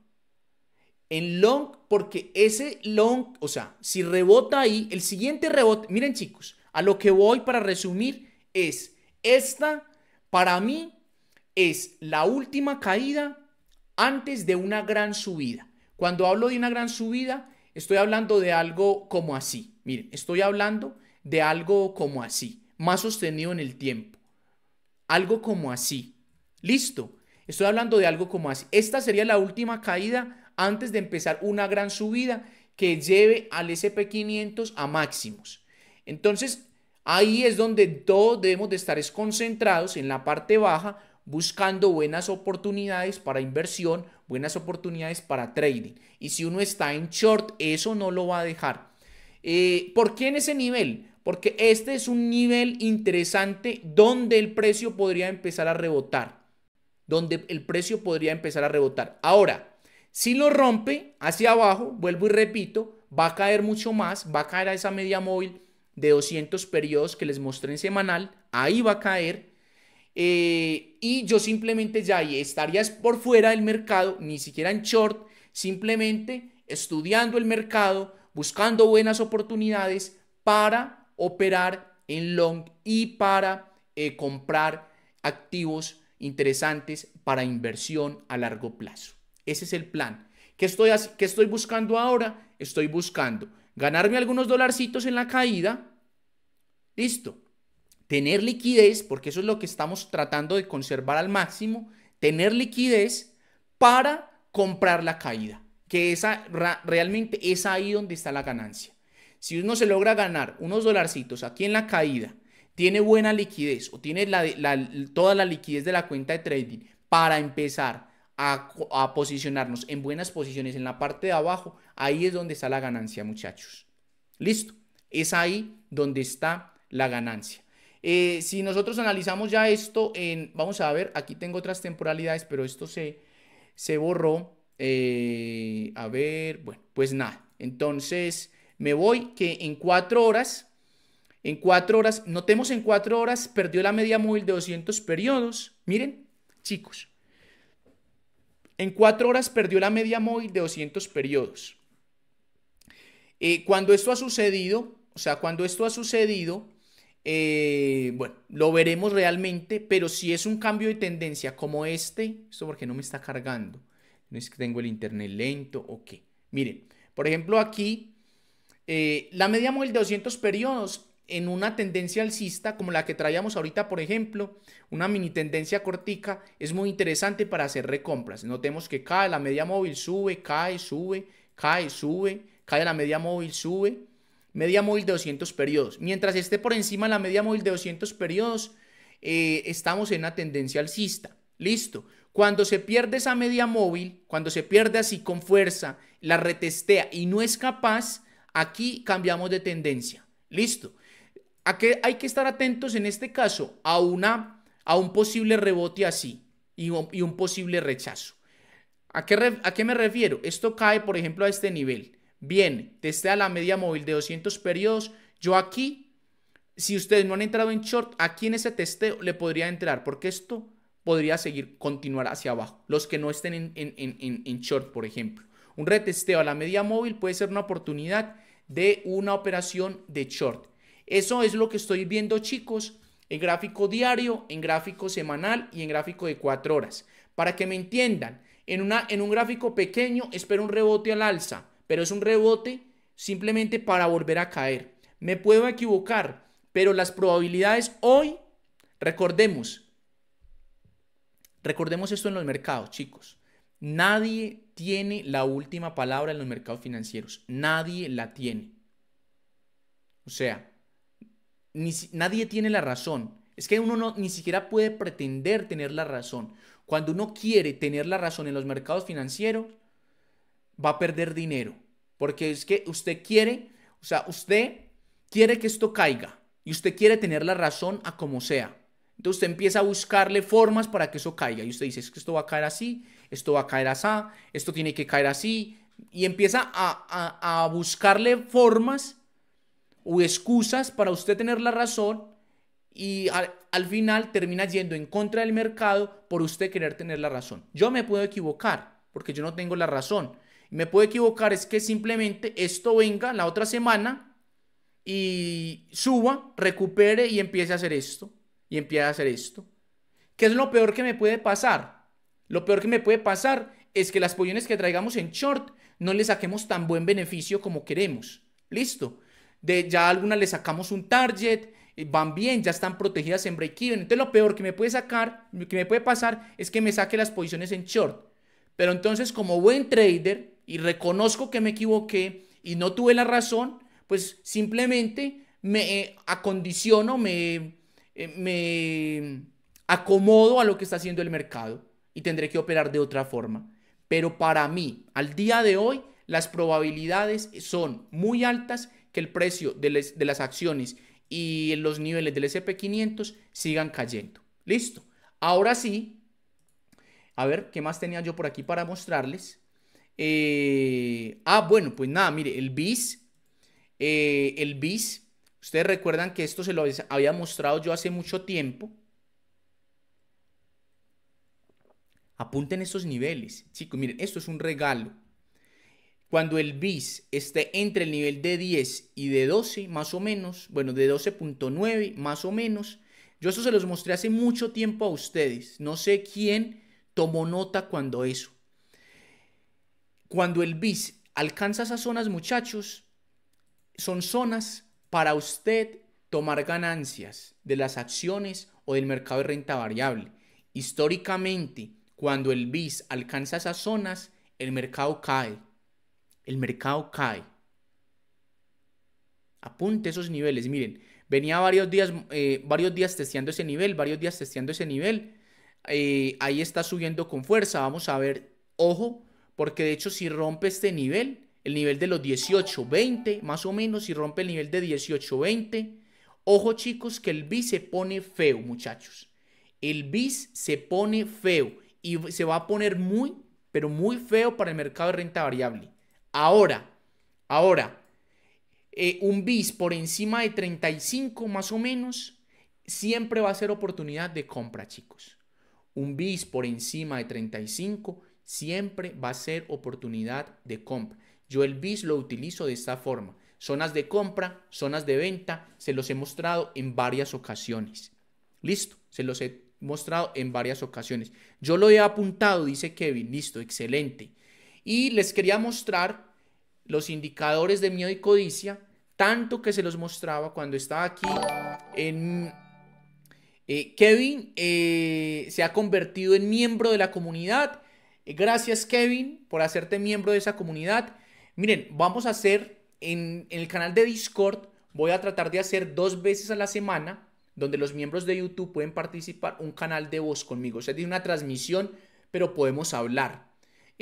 En long, porque ese long, o sea, si rebota ahí, el siguiente rebote, miren chicos, a lo que voy para resumir es, esta para mí es la última caída antes de una gran subida. Cuando hablo de una gran subida, estoy hablando de algo como así. Miren, estoy hablando de algo como así, más sostenido en el tiempo. Algo como así. Listo. Estoy hablando de algo como así. Esta sería la última caída antes de empezar una gran subida que lleve al SP500 a máximos. Entonces, ahí es donde todos debemos de estar concentrados en la parte baja, buscando buenas oportunidades para inversión, buenas oportunidades para trading. Y si uno está en short, eso no lo va a dejar. Eh, ¿Por qué en ese nivel? Porque este es un nivel interesante donde el precio podría empezar a rebotar donde el precio podría empezar a rebotar. Ahora, si lo rompe hacia abajo, vuelvo y repito, va a caer mucho más, va a caer a esa media móvil de 200 periodos que les mostré en semanal, ahí va a caer. Eh, y yo simplemente ya estaría por fuera del mercado, ni siquiera en short, simplemente estudiando el mercado, buscando buenas oportunidades para operar en long y para eh, comprar activos interesantes para inversión a largo plazo. Ese es el plan. ¿Qué estoy, estoy buscando ahora? Estoy buscando ganarme algunos dolarcitos en la caída. Listo. Tener liquidez, porque eso es lo que estamos tratando de conservar al máximo. Tener liquidez para comprar la caída, que esa realmente es ahí donde está la ganancia. Si uno se logra ganar unos dolarcitos aquí en la caída tiene buena liquidez o tiene toda la liquidez de la cuenta de trading para empezar a, posicionarnos en buenas posiciones en la parte de abajo, ahí es donde está la ganancia, muchachos. Listo, es ahí donde está la ganancia. Eh, si nosotros analizamos ya esto, en, vamos a ver, aquí tengo otras temporalidades, pero esto se, se borró. Eh, a ver, bueno, pues nada. Entonces me voy que en cuatro horas en cuatro horas, notemos en cuatro horas, perdió la media móvil de 200 periodos. Miren, chicos, en cuatro horas perdió la media móvil de 200 periodos. Eh, cuando esto ha sucedido, o sea, cuando esto ha sucedido, eh, bueno, lo veremos realmente, pero si es un cambio de tendencia como este, esto porque no me está cargando, no es que tengo el internet lento o qué. Miren, por ejemplo aquí, eh, la media móvil de 200 periodos en una tendencia alcista como la que traíamos ahorita, por ejemplo, una mini tendencia cortica, es muy interesante para hacer recompras. Notemos que cae la media móvil, sube, cae, sube, cae, sube, cae la media móvil, sube, media móvil de 200 periodos. Mientras esté por encima de la media móvil de 200 periodos, eh, estamos en una tendencia alcista. Listo. Cuando se pierde esa media móvil, cuando se pierde así con fuerza, la retestea y no es capaz, aquí cambiamos de tendencia. Listo. ¿A hay que estar atentos en este caso? A, una, a un posible rebote así y un, posible rechazo. ¿A qué, me refiero? Esto cae, por ejemplo, a este nivel. Bien, a la media móvil de 200 periodos. Yo aquí, si ustedes no han entrado en short, aquí en ese testeo le podría entrar, porque esto podría seguir, continuar hacia abajo. Los que no estén en, en short, por ejemplo. Un retesteo a la media móvil puede ser una oportunidad de una operación de short. Eso es lo que estoy viendo, chicos, en gráfico diario, en gráfico semanal y en gráfico de cuatro horas. Para que me entiendan, en, una, en un gráfico pequeño espero un rebote al alza, pero es un rebote simplemente para volver a caer. Me puedo equivocar, pero las probabilidades hoy, recordemos, recordemos esto en los mercados, chicos. Nadie tiene la última palabra en los mercados financieros. Nadie la tiene. O sea, nadie tiene la razón. Es que uno ni siquiera puede pretender tener la razón. Cuando uno quiere tener la razón en los mercados financieros, va a perder dinero. Porque es que usted quiere, o sea, usted quiere que esto caiga y usted quiere tener la razón a como sea. Entonces usted empieza a buscarle formas para que eso caiga. Y usted dice, es que esto va a caer así, esto va a caer así, esto tiene que caer así. Y empieza a, a, a buscarle formas o excusas para usted tener la razón y al, final termina yendo en contra del mercado por usted querer tener la razón. Yo me puedo equivocar porque yo no tengo la razón. Me puedo equivocar es que simplemente esto venga la otra semana y suba, recupere y empiece a hacer esto y empiece a hacer esto. ¿Qué es lo peor que me puede pasar? Lo peor que me puede pasar es que las pollones que traigamos en short no le saquemos tan buen beneficio como queremos. Listo de ya a algunas le sacamos un target, eh, van bien, ya están protegidas en break-even. Entonces lo peor que me puede sacar, que me puede pasar es que me saque las posiciones en short. Pero entonces como buen trader y reconozco que me equivoqué y no tuve la razón, pues simplemente me eh, acondiciono, me, eh, me acomodo a lo que está haciendo el mercado y tendré que operar de otra forma. Pero para mí, al día de hoy, las probabilidades son muy altas que el precio de, las acciones y los niveles del SP500 sigan cayendo. Listo. Ahora sí, a ver, ¿qué más tenía yo por aquí para mostrarles? Eh, ah, bueno, pues nada, mire, el BIS, eh, el BIS, ustedes recuerdan que esto se lo había mostrado yo hace mucho tiempo. Apunten estos niveles, chicos, miren, esto es un regalo. Cuando el BIS esté entre el nivel de 10 y de 12, más o menos, bueno, de 12.9, más o menos, yo eso se los mostré hace mucho tiempo a ustedes. No sé quién tomó nota cuando eso. Cuando el BIS alcanza esas zonas, muchachos, son zonas para usted tomar ganancias de las acciones o del mercado de renta variable. Históricamente, cuando el BIS alcanza esas zonas, el mercado cae el mercado cae. Apunte esos niveles. Miren, venía varios días, eh, varios días testeando ese nivel, varios días testeando ese nivel. Eh, ahí está subiendo con fuerza. Vamos a ver, ojo, porque de hecho si rompe este nivel, el nivel de los 18, 20, más o menos, si rompe el nivel de 18, 20, ojo chicos que el BIS se pone feo, muchachos. El BIS se pone feo y se va a poner muy, pero muy feo para el mercado de renta variable. Ahora, ahora, eh, un BIS por encima de 35 más o menos, siempre va a ser oportunidad de compra, chicos. Un BIS por encima de 35 siempre va a ser oportunidad de compra. Yo el BIS lo utilizo de esta forma. Zonas de compra, zonas de venta, se los he mostrado en varias ocasiones. Listo, se los he mostrado en varias ocasiones. Yo lo he apuntado, dice Kevin, listo, excelente. Y les quería mostrar los indicadores de miedo y codicia, tanto que se los mostraba cuando estaba aquí en... Eh, Kevin eh, se ha convertido en miembro de la comunidad. Eh, gracias Kevin por hacerte miembro de esa comunidad. Miren, vamos a hacer en, el canal de Discord, voy a tratar de hacer dos veces a la semana donde los miembros de YouTube pueden participar un canal de voz conmigo. O sea, es una transmisión, pero podemos hablar.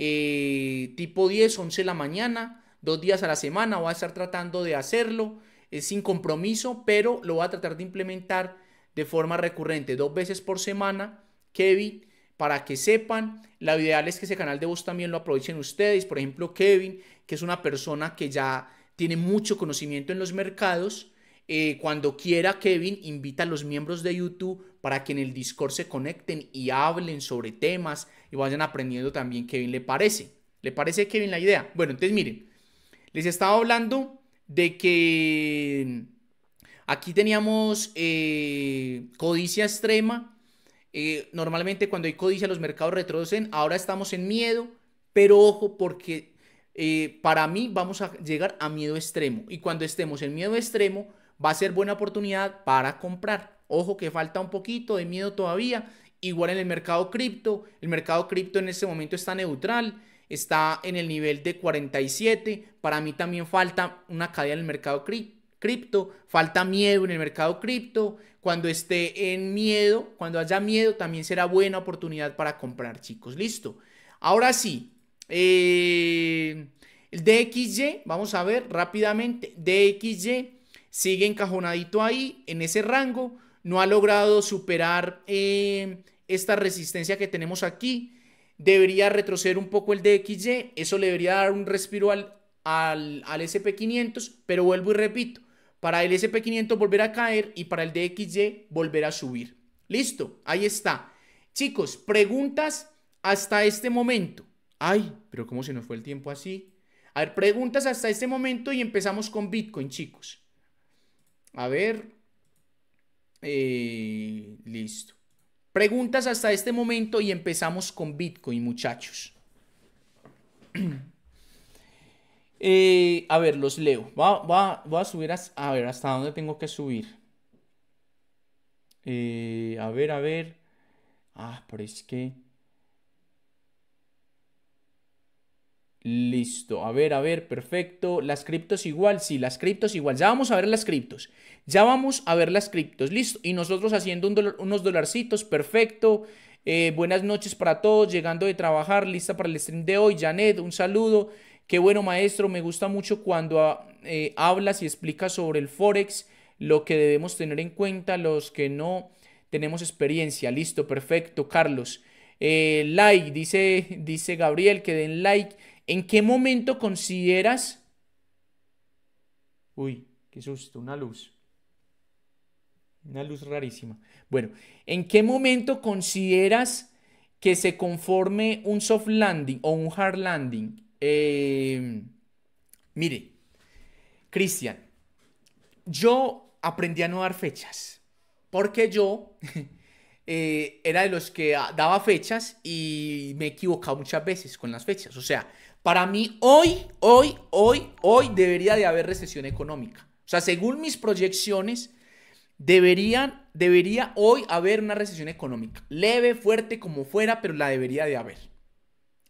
Eh, tipo 10, 11 de la mañana, dos días a la semana, voy a estar tratando de hacerlo, sin compromiso, pero lo voy a tratar de implementar de forma recurrente, dos veces por semana, Kevin, para que sepan, la ideal es que ese canal de voz también lo aprovechen ustedes, por ejemplo, Kevin, que es una persona que ya tiene mucho conocimiento en los mercados, eh, cuando quiera, Kevin invita a los miembros de YouTube para que en el Discord se conecten y hablen sobre temas, y vayan aprendiendo también qué bien le parece. ¿Le parece que bien la idea? Bueno, entonces miren, les estaba hablando de que aquí teníamos eh, codicia extrema. Eh, normalmente cuando hay codicia los mercados retroceden, ahora estamos en miedo, pero ojo porque eh, para mí vamos a llegar a miedo extremo y cuando estemos en miedo extremo va a ser buena oportunidad para comprar. Ojo que falta un poquito de miedo todavía Igual en el mercado cripto, el mercado cripto en este momento está neutral, está en el nivel de 47. Para mí también falta una cadena en el mercado cripto, falta miedo en el mercado cripto. Cuando esté en miedo, cuando haya miedo, también será buena oportunidad para comprar, chicos. Listo. Ahora sí, eh, el DXY, vamos a ver rápidamente, DXY sigue encajonadito ahí en ese rango no ha logrado superar eh, esta resistencia que tenemos aquí. Debería retroceder un poco el DXY, eso le debería dar un respiro al, al, al SP500, pero vuelvo y repito, para el SP500 volver a caer y para el DXY volver a subir. Listo, ahí está. Chicos, preguntas hasta este momento. Ay, pero ¿cómo se nos fue el tiempo así? A ver, preguntas hasta este momento y empezamos con Bitcoin, chicos. A ver, eh, listo. Preguntas hasta este momento y empezamos con Bitcoin, muchachos. Eh, a ver, los leo. Voy a, subir a, ver hasta dónde tengo que subir. Eh, a ver, a ver. Ah, pero es que. Listo, a ver, a ver, perfecto. Las criptos igual, sí, las criptos igual. Ya vamos a ver las criptos. Ya vamos a ver las criptos, listo. Y nosotros haciendo unos dolarcitos, perfecto. Eh, buenas noches para todos, llegando de trabajar, lista para el stream de hoy. Janet, un saludo. Qué bueno, maestro, me gusta mucho cuando ah, eh, hablas y explicas sobre el Forex, lo que debemos tener en cuenta los que no tenemos experiencia. Listo, perfecto, Carlos. Eh, like, dice, dice Gabriel, que den like. ¿En qué momento consideras... Uy, qué susto, una luz. Una luz rarísima. Bueno, ¿en qué momento consideras que se conforme un soft landing o un hard landing? Em, mire, Cristian, yo aprendí a no dar fechas, porque yo eh, era de los que ah, daba fechas y me he equivocado muchas veces con las fechas. O sea, para mí, hoy, hoy, hoy, hoy debería de haber recesión económica. O sea, según mis proyecciones, deberían, debería hoy haber una recesión económica. Leve, fuerte, como fuera, pero la debería de haber.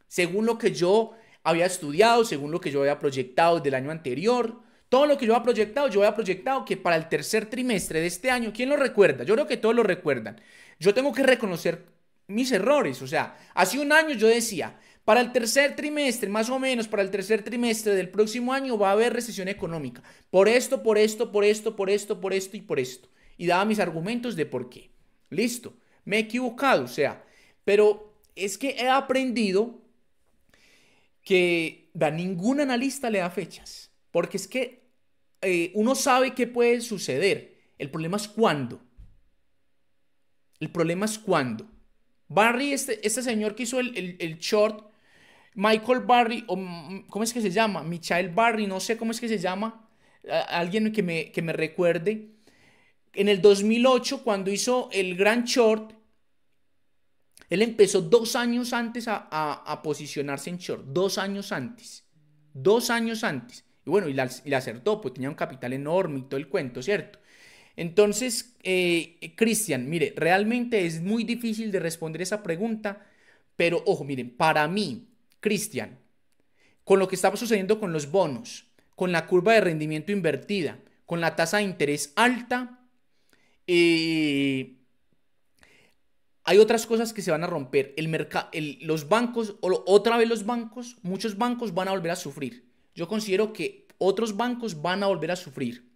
Según lo que yo había estudiado, según lo que yo había proyectado del año anterior, todo lo que yo había proyectado, yo había proyectado que para el tercer trimestre de este año, ¿quién lo recuerda? Yo creo que todos lo recuerdan. Yo tengo que reconocer mis errores. O sea, hace un año yo decía, para el tercer trimestre, más o menos para el tercer trimestre del próximo año va a haber recesión económica. Por esto, por esto, por esto, por esto, por esto y por esto. Y daba mis argumentos de por qué. Listo, me he equivocado, o sea, pero es que he aprendido que a ningún analista le da fechas, porque es que eh, uno sabe qué puede suceder. El problema es cuándo. El problema es cuándo. Barry, este, este señor que hizo el short Michael Barry, o mm, ¿cómo es que se llama? Michael Barry, no sé cómo es que se llama, alguien que me, que me recuerde. En el 2008, cuando hizo el gran Short, él empezó dos años antes a, posicionarse en short, dos años antes, dos años antes. Y bueno, y la, acertó, pues tenía un capital enorme y todo el cuento, ¿cierto? Entonces, Christian, eh, Cristian, mire, realmente es muy difícil de responder esa pregunta, pero ojo, miren, para mí, Cristian, con lo que está sucediendo con los bonos, con la curva de rendimiento invertida, con la tasa de interés alta, eh, hay otras cosas que se van a romper. El los bancos, o otra vez los bancos, muchos bancos van a volver a sufrir. Yo considero que otros bancos van a volver a sufrir.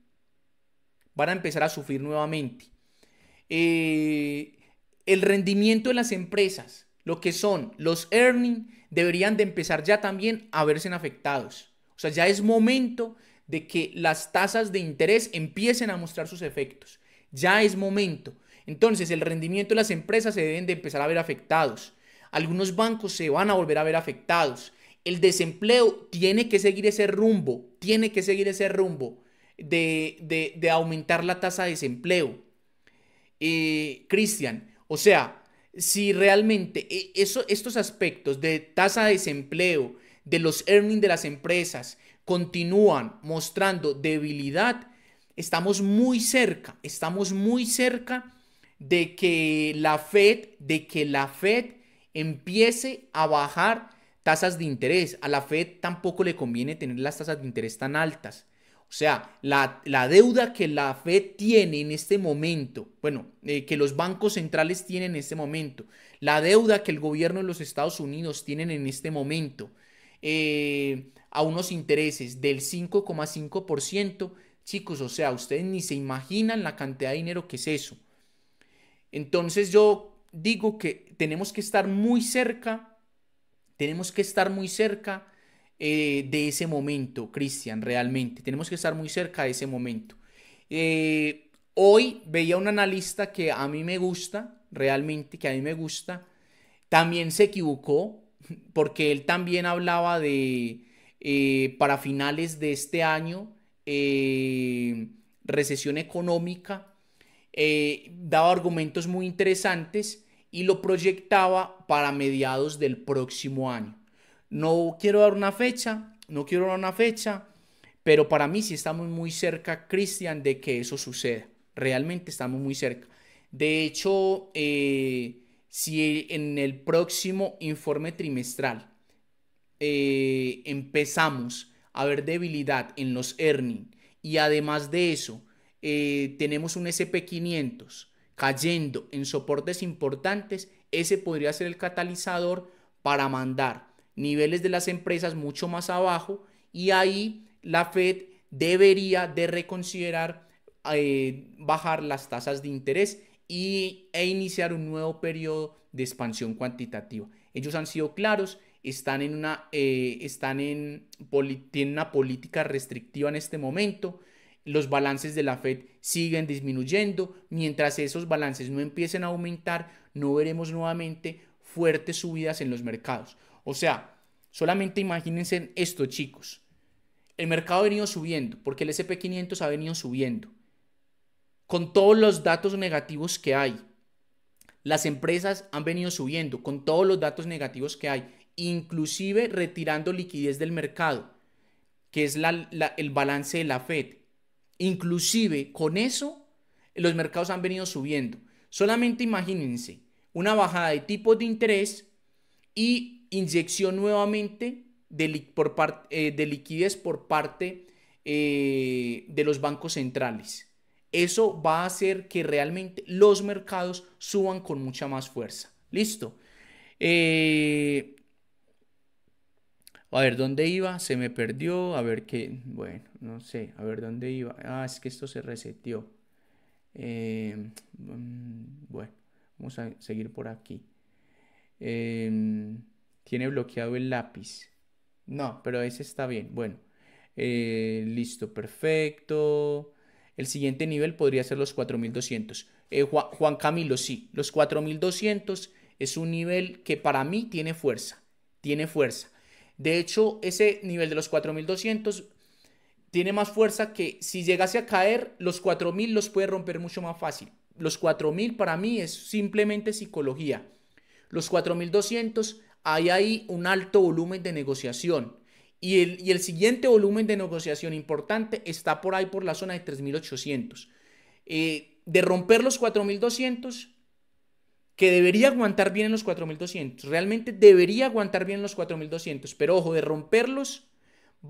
Van a empezar a sufrir nuevamente. Eh, el rendimiento de las empresas, lo que son los earnings, deberían de empezar ya también a verse afectados. O sea, ya es momento de que las tasas de interés empiecen a mostrar sus efectos. Ya es momento. Entonces, el rendimiento de las empresas se deben de empezar a ver afectados. Algunos bancos se van a volver a ver afectados. El desempleo tiene que seguir ese rumbo, tiene que seguir ese rumbo de, de, aumentar la tasa de desempleo. Eh, Cristian, o sea, si realmente e, estos aspectos de tasa de desempleo, de los earnings de las empresas, continúan mostrando debilidad, estamos muy cerca, estamos muy cerca de que la Fed, de que la Fed empiece a bajar tasas de interés. A la Fed tampoco le conviene tener las tasas de interés tan altas. O sea, la, deuda que la Fed tiene en este momento, bueno, eh, que los bancos centrales tienen en este momento, la deuda que el gobierno de los Estados Unidos tienen en este momento, eh, a unos intereses del 5,5%, chicos, o sea, ustedes ni se imaginan la cantidad de dinero que es eso. Entonces yo digo que tenemos que estar muy cerca, tenemos que estar muy cerca eh, de ese momento, Cristian, realmente. Tenemos que estar muy cerca de ese momento. Eh, hoy veía un analista que a mí me gusta, realmente, que a mí me gusta. También se equivocó porque él también hablaba de eh, para finales de este año recesión económica. daba argumentos muy interesantes y lo proyectaba para mediados del próximo año. No quiero dar una fecha, no quiero dar una fecha, pero para mí sí estamos muy cerca, Cristian, de que eso suceda. Realmente estamos muy cerca. De hecho, eh, si en el próximo informe trimestral eh, empezamos a ver debilidad en los earnings y además de eso eh, tenemos un SP500 cayendo en soportes importantes, ese podría ser el catalizador para mandar niveles de las empresas mucho más abajo y ahí la Fed debería de reconsiderar eh, bajar las tasas de interés y, e iniciar un nuevo periodo de expansión cuantitativa. Ellos han sido claros, están en una, eh, están en, tienen una política restrictiva en este momento, los balances de la Fed siguen disminuyendo, mientras esos balances no empiecen a aumentar, no veremos nuevamente fuertes subidas en los mercados. O sea, solamente imagínense esto, chicos. El mercado ha venido subiendo porque el SP500 ha venido subiendo. Con todos los datos negativos que hay, las empresas han venido subiendo con todos los datos negativos que hay, inclusive retirando liquidez del mercado, que es el balance de la Fed. Inclusive con eso, los mercados han venido subiendo. Solamente imagínense una bajada de tipos de interés y inyección nuevamente de, por eh, de liquidez por parte eh, de los bancos centrales. Eso va a hacer que realmente los mercados suban con mucha más fuerza. Listo. Eh, a ver, ¿dónde iba? Se me perdió. A ver qué. Bueno, no sé. A ver, ¿dónde iba? Ah, es que esto se reseteó. Mm, bueno, vamos a seguir por aquí. Tiene bloqueado el lápiz. No, pero ese está bien. Bueno, eh, listo, perfecto. El siguiente nivel podría ser los 4200. Eh, Juan, Juan, Camilo, sí, los 4200 es un nivel que para mí tiene fuerza. Tiene fuerza. De hecho, ese nivel de los 4200 tiene más fuerza que si llegase a caer, los 4000 los puede romper mucho más fácil. Los 4000 para mí es simplemente psicología. Los 4200 ahí hay un alto volumen de negociación. Y el, siguiente volumen de negociación importante está por ahí por la zona de 3800. Eh, de romper los 4200, que debería aguantar bien en los 4200. Realmente debería aguantar bien en los 4200. Pero ojo, de romperlos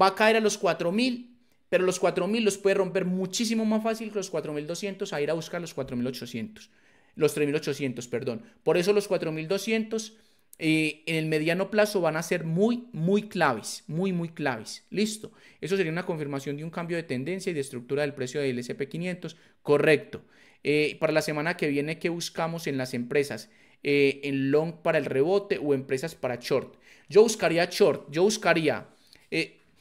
va a caer a los 4000. Pero los 4000 los puede romper muchísimo más fácil que los 4200 a ir a buscar los 4800. Los 3800, perdón. Por eso los 4200 eh, en el mediano plazo van a ser muy, muy claves, muy, muy claves. Listo. Eso sería una confirmación de un cambio de tendencia y de estructura del precio del SP500. Correcto. Eh, para la semana que viene, ¿qué buscamos en las empresas? Eh, en long para el rebote o empresas para short. Yo buscaría short, yo buscaría...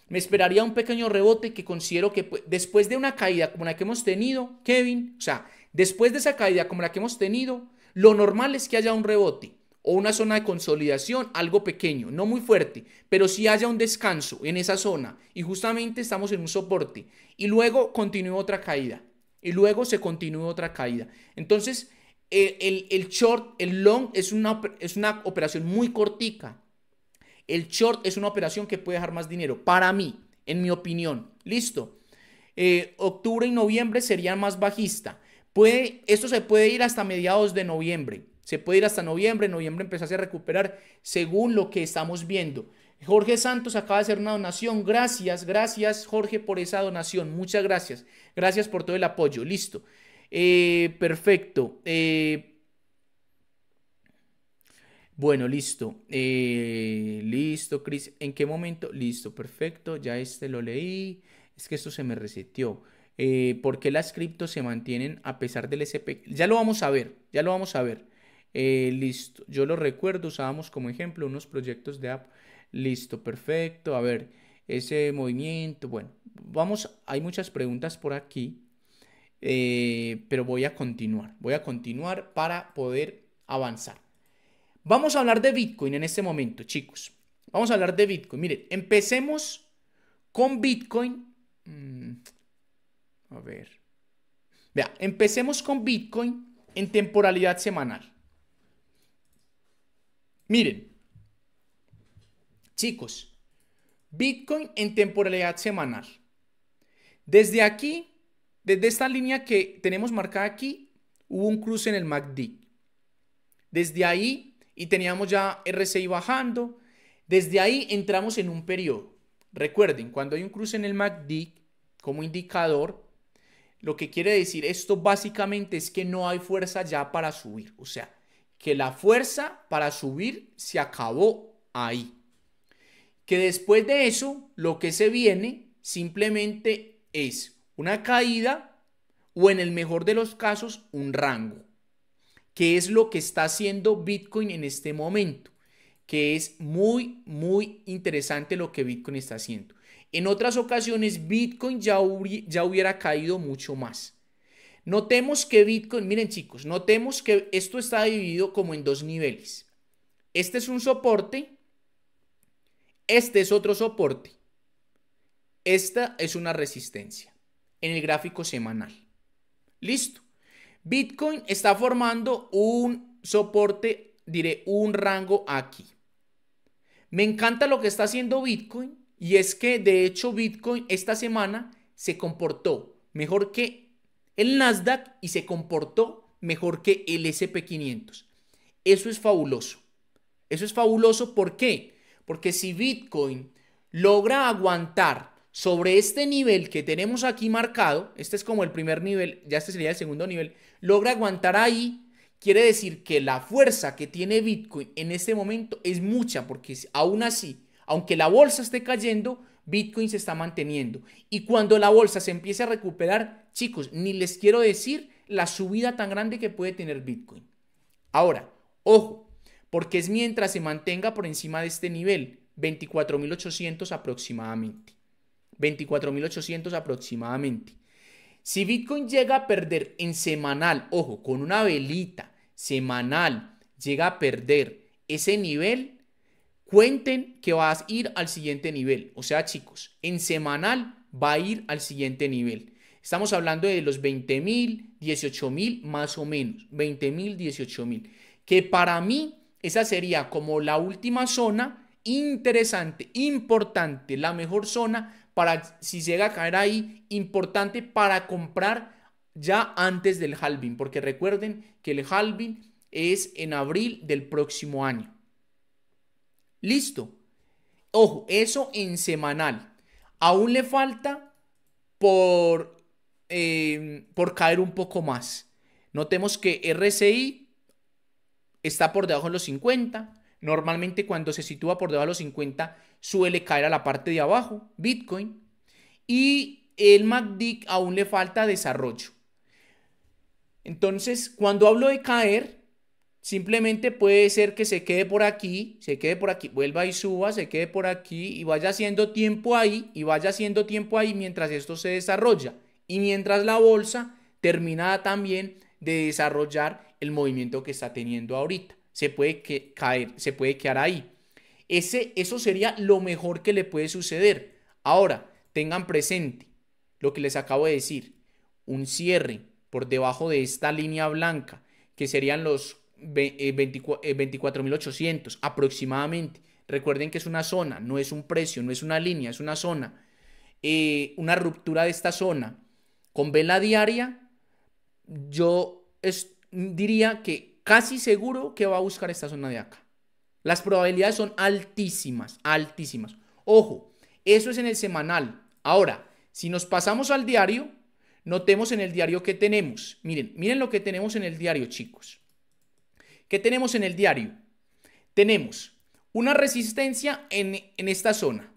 me esperaría un pequeño rebote que considero que pues, después de una caída como la que hemos tenido, Kevin, o sea, después de esa caída como la que hemos tenido, lo normal es que haya un rebote o una zona de consolidación, algo pequeño, no muy fuerte, pero si haya un descanso en esa zona y justamente estamos en un soporte y luego continúa otra caída y luego se continúa otra caída. Entonces, el, short, el long es una, es una operación muy cortica. El short es una operación que puede dejar más dinero, para mí, en mi opinión. Listo. Eh, octubre y noviembre serían más bajista. Puede, esto se puede ir hasta mediados de noviembre. Se puede ir hasta noviembre, en noviembre empezarse a recuperar según lo que estamos viendo. Jorge Santos acaba de hacer una donación. Gracias, gracias Jorge por esa donación. Muchas gracias. Gracias por todo el apoyo. Listo. Eh, perfecto. Eh, bueno, listo. Eh, listo, Cris. ¿En qué momento? Listo, perfecto. Ya este lo leí. Es que esto se me reseteó. ¿Por qué las criptos se mantienen a pesar del SP? Ya lo vamos a ver. Ya lo vamos a ver. Eh, listo, yo lo recuerdo, usábamos como ejemplo unos proyectos de app. Listo, perfecto. A ver, ese movimiento. Bueno, vamos, hay muchas preguntas por aquí, eh, pero voy a continuar. Voy a continuar para poder avanzar. Vamos a hablar de Bitcoin en este momento, chicos. Vamos a hablar de Bitcoin. Miren, empecemos con Bitcoin. Mm, a ver. Vea, empecemos con Bitcoin en temporalidad semanal. Miren, chicos, Bitcoin en temporalidad semanal. Desde aquí, desde esta línea que tenemos marcada aquí, hubo un cruce en el MACD. Desde ahí, y teníamos ya RSI bajando, desde ahí entramos en un periodo. Recuerden, cuando hay un cruce en el MACD como indicador, lo que quiere decir esto básicamente es que no hay fuerza ya para subir. O sea, que la fuerza para subir se acabó ahí. Que después de eso, lo que se viene simplemente es una caída o en el mejor de los casos un rango, que es lo que está haciendo Bitcoin en este momento, que es muy, muy interesante lo que Bitcoin está haciendo. En otras ocasiones Bitcoin ya, hubiera caído mucho más. Notemos que Bitcoin, miren chicos, notemos que esto está dividido como en dos niveles. Este es un soporte, este es otro soporte, esta es una resistencia en el gráfico semanal. Listo. Bitcoin está formando un soporte, diré, un rango aquí. Me encanta lo que está haciendo Bitcoin y es que de hecho Bitcoin esta semana se comportó mejor que el Nasdaq y se comportó mejor que el SP500. Eso es fabuloso. Eso es fabuloso, ¿por qué? Porque si Bitcoin logra aguantar sobre este nivel que tenemos aquí marcado, este es como el primer nivel, ya este sería el segundo nivel, logra aguantar ahí, quiere decir que la fuerza que tiene Bitcoin en este momento es mucha, porque aún así, aunque la bolsa esté cayendo, Bitcoin se está manteniendo. Y cuando la bolsa se empiece a recuperar, chicos, ni les quiero decir la subida tan grande que puede tener Bitcoin. Ahora, ojo, porque es mientras se mantenga por encima de este nivel, 24.800 aproximadamente. 24.800 aproximadamente. Si Bitcoin llega a perder en semanal, ojo, con una velita semanal, llega a perder ese nivel, cuenten que vas a ir al siguiente nivel. O sea, chicos, en semanal va a ir al siguiente nivel. Estamos hablando de los 20 mil, 18 mil más o menos. 20 mil, 18 mil. Que para mí esa sería como la última zona interesante, importante, la mejor zona para si llega a caer ahí, importante para comprar ya antes del halving. Porque recuerden que el halving es en abril del próximo año. Listo. Ojo, eso en semanal. Aún le falta por, em, por caer un poco más. Notemos que RSI está por debajo de los 50. Normalmente cuando se sitúa por debajo de los 50 suele caer a la parte de abajo, Bitcoin. Y el MACD aún le falta desarrollo. Entonces, cuando hablo de caer, Simplemente puede ser que se quede por aquí, se quede por aquí, vuelva y suba, se quede por aquí y vaya haciendo tiempo ahí y vaya haciendo tiempo ahí mientras esto se desarrolla y mientras la bolsa termina también de desarrollar el movimiento que está teniendo ahorita. Se puede que caer, se puede quedar ahí. Ese, eso sería lo mejor que le puede suceder. Ahora, tengan presente lo que les acabo de decir. Un cierre por debajo de esta línea blanca, que serían los 24.800 eh, eh, aproximadamente. Recuerden que es una zona, no es un precio, no es una línea, es una zona. Eh, una ruptura de esta zona con vela diaria, yo diría que casi seguro que va a buscar esta zona de acá. Las probabilidades son altísimas, altísimas. Ojo, eso es en el semanal. Ahora, si nos pasamos al diario, notemos en el diario que tenemos. Miren, miren lo que tenemos en el diario, chicos. ¿Qué tenemos en el diario? Tenemos una resistencia en, esta zona.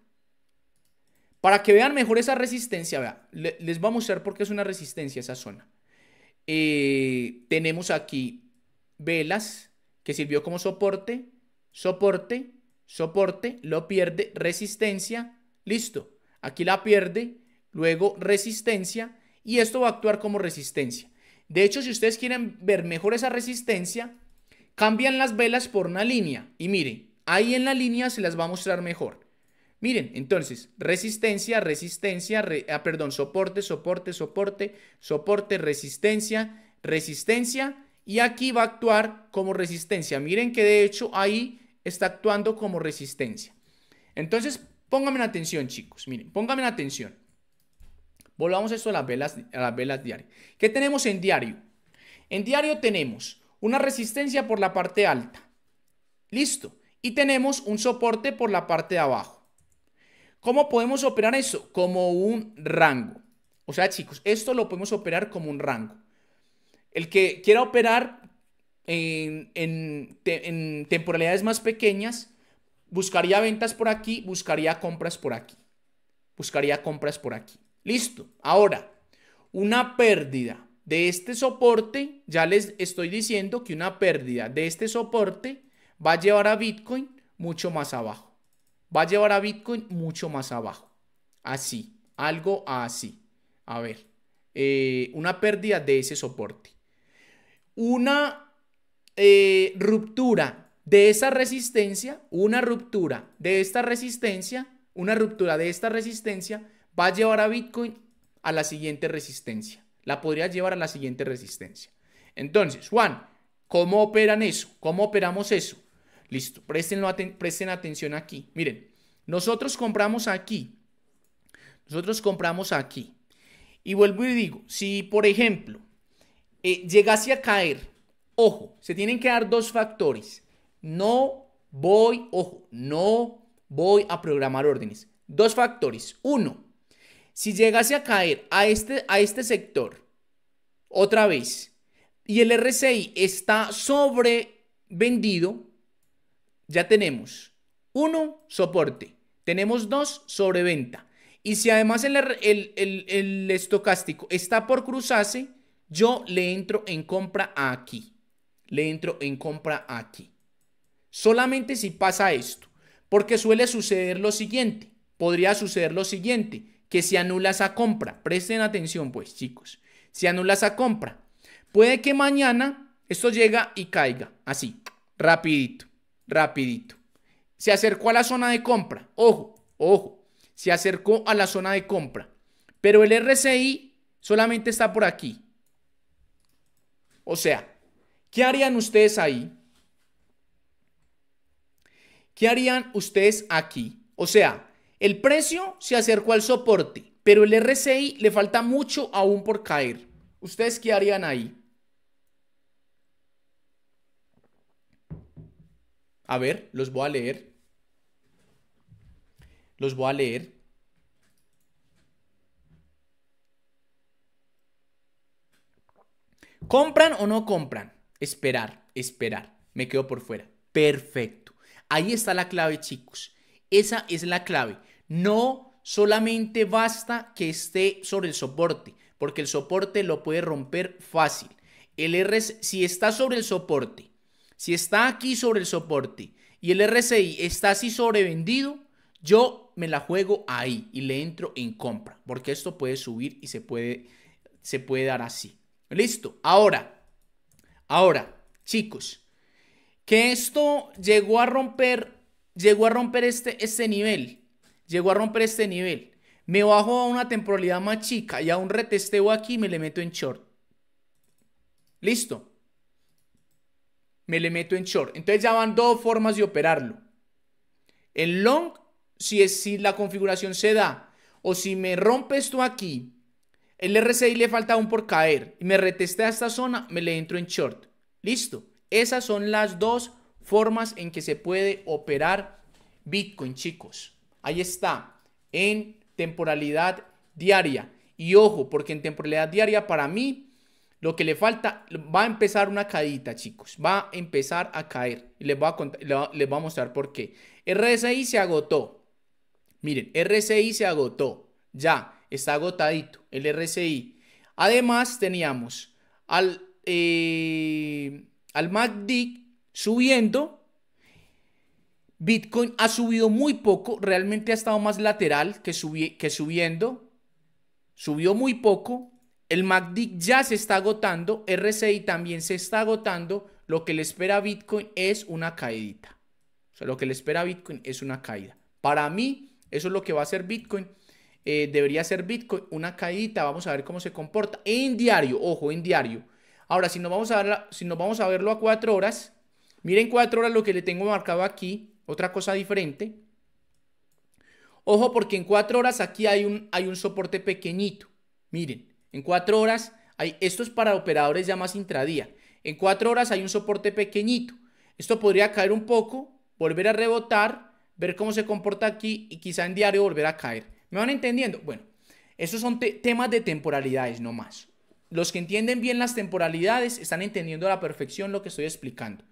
Para que vean mejor esa resistencia, les vamos a mostrar por qué es una resistencia esa zona. Eh, tenemos aquí velas que sirvió como soporte, soporte, soporte, lo pierde, resistencia, listo. Aquí la pierde, luego resistencia y esto va a actuar como resistencia. De hecho, si ustedes quieren ver mejor esa resistencia, Cambian las velas por una línea y miren, ahí en la línea se las va a mostrar mejor. Miren, entonces, resistencia, resistencia, ah, perdón, soporte, soporte, soporte, soporte, resistencia, resistencia y aquí va a actuar como resistencia. Miren que de hecho ahí está actuando como resistencia. Entonces, pónganme atención, chicos. Miren, pónganme atención. Volvamos esto a las velas, a las velas diarias. ¿Qué tenemos en diario? En diario tenemos una resistencia por la parte alta. Listo. Y tenemos un soporte por la parte de abajo. ¿Cómo podemos operar eso? Como un rango. O sea, chicos, esto lo podemos operar como un rango. El que quiera operar en, en temporalidades más pequeñas, buscaría ventas por aquí, buscaría compras por aquí. Buscaría compras por aquí. Listo. Ahora, una pérdida de este soporte, ya les estoy diciendo que una pérdida de este soporte va a llevar a Bitcoin mucho más abajo. Va a llevar a Bitcoin mucho más abajo. Así, algo así. A ver, eh, una pérdida de ese soporte. Una eh, ruptura de esa resistencia, una ruptura de esta resistencia, una ruptura de esta resistencia va a llevar a Bitcoin a la siguiente resistencia la podría llevar a la siguiente resistencia. Entonces, Juan, ¿cómo operan eso? ¿Cómo operamos eso? Listo, presten atención aquí. Miren, nosotros compramos aquí. Nosotros compramos aquí. Y vuelvo y digo, si por ejemplo eh, llegase a caer, ojo, se tienen que dar dos factores. No voy, ojo, no voy a programar órdenes. Dos factores. Uno, si llegase a caer a este, a este sector otra vez y el RSI está sobrevendido, ya tenemos uno, soporte, tenemos dos, sobreventa. Y si además el, el estocástico está por cruzarse, yo le entro en compra aquí. Le entro en compra aquí. Solamente si pasa esto. Porque suele suceder lo siguiente. Podría suceder lo siguiente que se anula esa compra. Presten atención, pues, chicos. si anula esa compra. Puede que mañana esto llega y caiga, así, rapidito, rapidito. Se acercó a la zona de compra. Ojo, ojo. Se acercó a la zona de compra. Pero el RCI solamente está por aquí. O sea, ¿qué harían ustedes ahí? ¿Qué harían ustedes aquí? O sea, el precio se acercó al soporte, pero el RSI le falta mucho aún por caer. ¿Ustedes qué harían ahí? A ver, los voy a leer. Los voy a leer. ¿Compran o no compran? Esperar, esperar. Me quedo por fuera. Perfecto. Ahí está la clave, chicos. Esa es la clave. No solamente basta que esté sobre el soporte, porque el soporte lo puede romper fácil. El si está sobre el soporte, si está aquí sobre el soporte y el RSI está así sobrevendido, yo me la juego ahí y le entro en compra, porque esto puede subir y se puede, se puede dar así. Listo. Ahora, ahora, chicos, que esto llegó a romper llegó a romper este, este nivel. Llegó a romper este nivel. Me bajo a una temporalidad más chica y a un retesteo aquí me le meto en short. Listo. Me le meto en short. Entonces ya van dos formas de operarlo. El long, si, es, si la configuración se da o si me rompe esto aquí, el RSI le falta aún por caer y me retestea esta zona, me le entro en short. Listo. Esas son las dos formas en que se puede operar Bitcoin, chicos. Ahí está, en temporalidad diaria. Y ojo, porque en temporalidad diaria para mí lo que le falta va a empezar una caída, chicos. Va a empezar a caer. les voy a, contar, a mostrar por qué. RSI se agotó. Miren, RSI se agotó. Ya, está agotadito el RSI. Además teníamos al, eh, al MACD subiendo. Bitcoin ha subido muy poco, realmente ha estado más lateral que, que subiendo. Subió muy poco. El MACD ya se está agotando, RSI también se está agotando. Lo que le espera a Bitcoin es una caída. O sea, lo que le espera a Bitcoin es una caída. Para mí, eso es lo que va a hacer Bitcoin. Eh, debería ser Bitcoin una caída. Vamos a ver cómo se comporta en diario. Ojo, en diario. Ahora, si nos vamos a, verla, si nos vamos a verlo a cuatro horas, Miren cuatro horas lo que le tengo marcado aquí, otra cosa diferente. Ojo porque en cuatro horas aquí hay un, hay un soporte pequeñito. Miren, en cuatro horas, hay, esto es para operadores ya más intradía. En cuatro horas hay un soporte pequeñito. Esto podría caer un poco, volver a rebotar, ver cómo se comporta aquí y quizá en diario volver a caer. ¿Me van entendiendo? Bueno, esos son temas de temporalidades, no más. Los que entienden bien las temporalidades están entendiendo a la perfección lo que estoy explicando.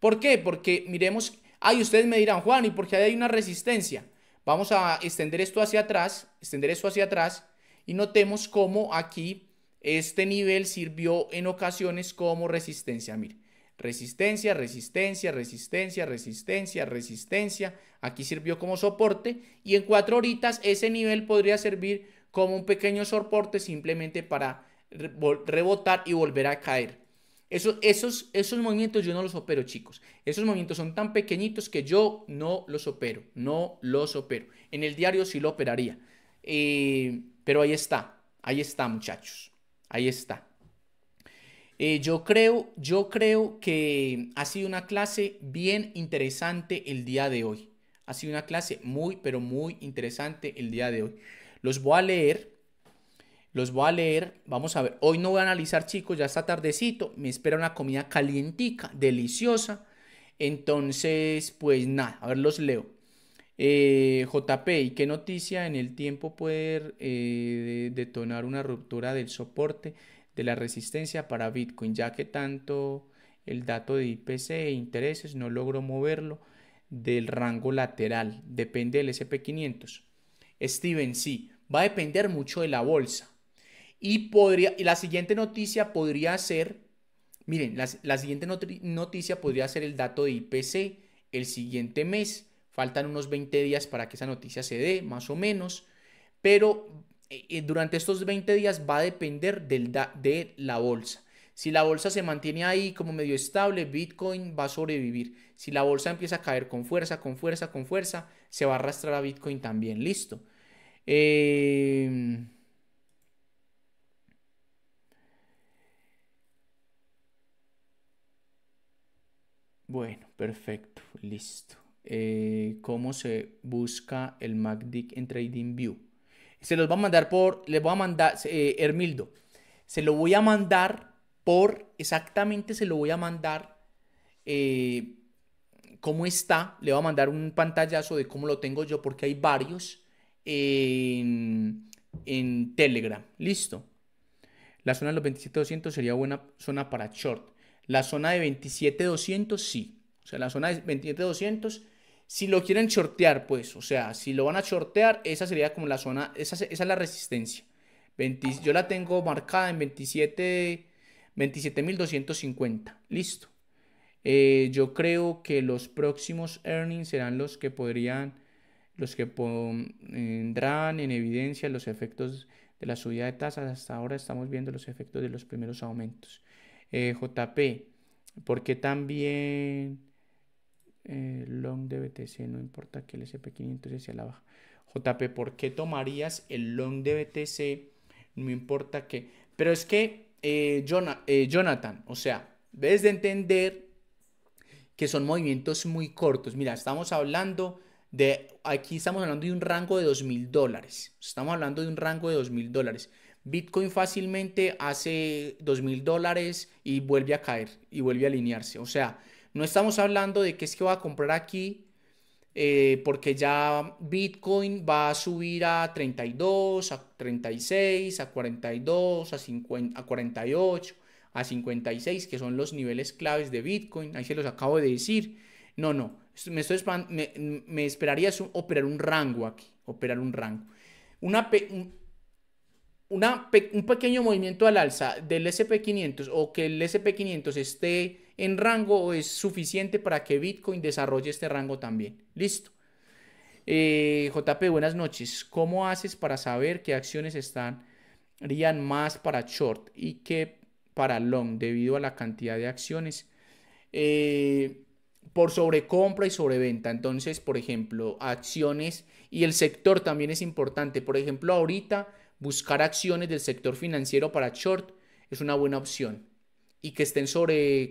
¿Por qué? Porque miremos, Ay, ustedes me dirán, Juan, ¿y por qué hay una resistencia? Vamos a extender esto hacia atrás, extender esto hacia atrás y notemos cómo aquí este nivel sirvió en ocasiones como resistencia. Mire, resistencia, resistencia, resistencia, resistencia, resistencia. Aquí sirvió como soporte y en cuatro horitas ese nivel podría servir como un pequeño soporte simplemente para rebotar y volver a caer. Esos, esos, esos movimientos yo no los opero, chicos. Esos movimientos son tan pequeñitos que yo no los opero, no los opero. En el diario sí lo operaría. Eh, pero ahí está, ahí está, muchachos. Ahí está. Eh, yo, creo, yo creo que ha sido una clase bien interesante el día de hoy. Ha sido una clase muy, pero muy interesante el día de hoy. Los voy a leer los voy a leer, vamos a ver, hoy no voy a analizar chicos, ya está tardecito, me espera una comida calientica, deliciosa. Entonces, pues nada, a ver, los leo. Eh, JP, ¿y qué noticia en el tiempo poder eh, detonar una ruptura del soporte de la resistencia para Bitcoin? Ya que tanto el dato de IPC e intereses no logró moverlo del rango lateral, depende del SP500. Steven, sí, va a depender mucho de la bolsa. Y, podría, la siguiente noticia podría ser, miren, la, siguiente noticia podría ser el dato de IPC el siguiente mes. Faltan unos 20 días para que esa noticia se dé, más o menos. Pero eh, eh, durante estos 20 días va a depender del de la bolsa. Si la bolsa se mantiene ahí como medio estable, Bitcoin va a sobrevivir. Si la bolsa empieza a caer con fuerza, con fuerza, con fuerza, se va a arrastrar a Bitcoin también. Listo. Eh... Bueno, perfecto, listo. Eh, ¿Cómo se busca el MACD en TradingView? Se los va a mandar por, les voy a mandar, eh, Hermildo, se lo voy a mandar por, exactamente se lo voy a mandar eh, cómo está, le voy a mandar un pantallazo de cómo lo tengo yo porque hay varios en, en Telegram, listo. La zona de los 27.200 sería buena zona para short. La zona de 27200 sí. O sea, la zona de 27200 si lo quieren shortear, pues, o sea, si lo van a shortear, esa sería como la zona, esa, es la resistencia. yo la tengo marcada en 27 27.250. Listo. Eh, yo creo que los próximos earnings serán los que podrían, los que pondrán en evidencia los efectos de la subida de tasas. Hasta ahora estamos viendo los efectos de los primeros aumentos. Eh, JP, JP, porque también eh, long de BTC, no importa que el SP500 sea la baja. JP, ¿por qué tomarías el long de BTC? No importa que... Pero es que, eh, Jonathan, o sea, debes de entender que son movimientos muy cortos. Mira, estamos hablando de... Aquí estamos hablando de un rango de 2.000 dólares. Estamos hablando de un rango de 2.000 dólares. Bitcoin fácilmente hace 2.000 dólares y vuelve a caer y vuelve a alinearse. O sea, no estamos hablando de que es que va a comprar aquí eh, porque ya Bitcoin va a subir a 32, a 36, a 42, a, 50, a 48, a 56, que son los niveles claves de Bitcoin. Ahí se los acabo de decir. No, no, me, estoy, me esperaría operar un rango aquí, operar un rango. Una, un pequeño movimiento al alza del SP500 o que el SP500 esté en rango es suficiente para que Bitcoin desarrolle este rango también. Listo. Eh, JP, buenas noches. ¿Cómo haces para saber qué acciones estarían más para short y qué para long debido a la cantidad de acciones? Eh, por sobrecompra y sobreventa. Entonces, por ejemplo, acciones y el sector también es importante. Por ejemplo, ahorita buscar acciones del sector financiero para short es una buena opción y que estén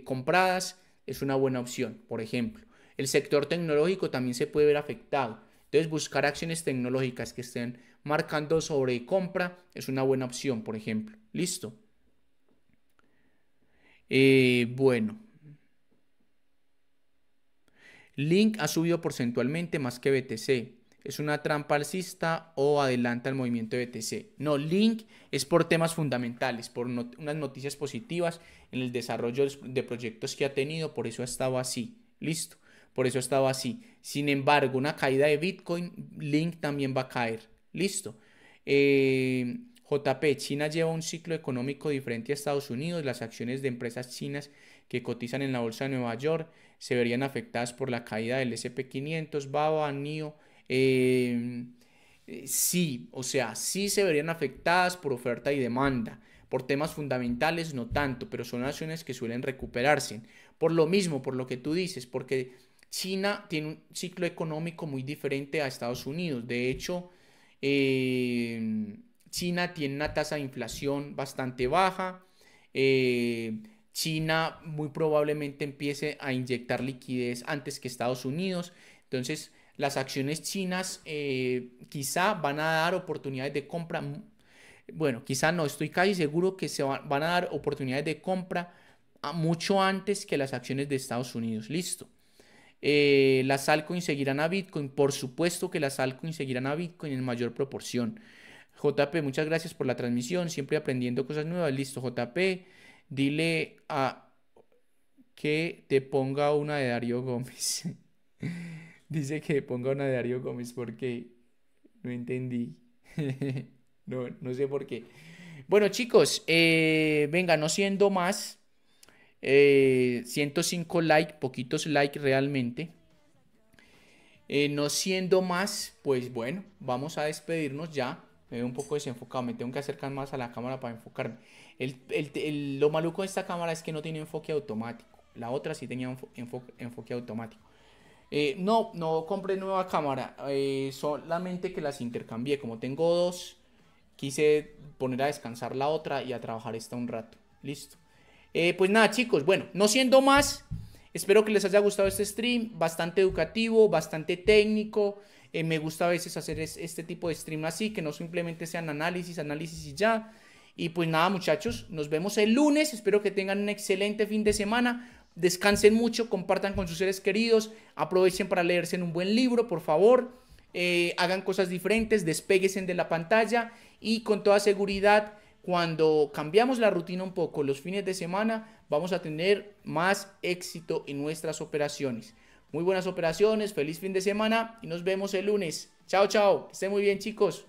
compradas es una buena opción, por ejemplo. El sector tecnológico también se puede ver afectado. Entonces buscar acciones tecnológicas que estén marcando sobre compra es una buena opción, por ejemplo. Listo. Eh, bueno. Link ha subido porcentualmente más que BTC es una trampa alcista o adelanta el movimiento de BTC. E no, link es por temas fundamentales, por unas noticias positivas en el desarrollo de proyectos que ha tenido, por eso ha estado así. Listo, por eso ha estado así. Sin embargo, una caída de Bitcoin, link también va a caer. Listo. Eh, JP, China lleva un ciclo económico diferente a Estados Unidos. Las acciones de empresas chinas que cotizan en la bolsa de Nueva York se verían afectadas por la caída del SP500, BABA, NIO Em, eh, sí, o sea, sí se verían afectadas por oferta y demanda. Por temas fundamentales no tanto, pero son acciones que suelen recuperarse. Por lo mismo, por lo que tú dices, porque China tiene un ciclo económico muy diferente a Estados Unidos. De hecho, em, China tiene una tasa de inflación bastante baja. Eh, China muy probablemente empiece a inyectar liquidez antes que Estados Unidos. Entonces, las acciones chinas eh, quizá van a dar oportunidades de compra. Bueno, quizá no, estoy casi seguro que se van, a dar oportunidades de compra ah, mucho antes que las acciones de Estados Unidos. Listo. Eh, las altcoins seguirán a Bitcoin. Por supuesto que las altcoins seguirán a Bitcoin en mayor proporción. JP, muchas gracias por la transmisión. Siempre aprendiendo cosas nuevas. Listo, JP. Dile a que te ponga una de Darío Gómez. Dice que ponga una de Darío Gómez porque no entendí. no, sé por qué. Bueno, chicos, eh, venga, no siendo más. 105 eh, likes, poquitos likes realmente. Eh, no siendo más, pues bueno, vamos a despedirnos ya. Me veo un poco desenfocado, me tengo que acercar más a la cámara para enfocarme. El, lo maluco de esta cámara es que no tiene enfoque automático. La otra sí tenía enfoque automático. Eh, no, no compré nueva cámara, eh, solamente que las intercambié. Como tengo dos, quise poner a descansar la otra y a trabajar esta un rato. Listo. Eh, pues nada, chicos, bueno, no siendo más, espero que les haya gustado este stream. Bastante educativo, bastante técnico. me gusta a veces hacer este tipo de stream así, que no simplemente sean análisis, análisis y ya. Y pues nada, muchachos, nos vemos el lunes. Espero que tengan un excelente fin de semana. Descansen mucho, compartan con sus seres queridos, aprovechen para leerse un buen libro, por favor. Eh, hagan cosas diferentes, despeguesen de la pantalla y con toda seguridad, cuando cambiamos la rutina un poco los fines de semana, vamos a tener más éxito en nuestras operaciones. Muy buenas operaciones, feliz fin de semana y nos vemos el lunes. Chao, chao. estén muy bien, chicos.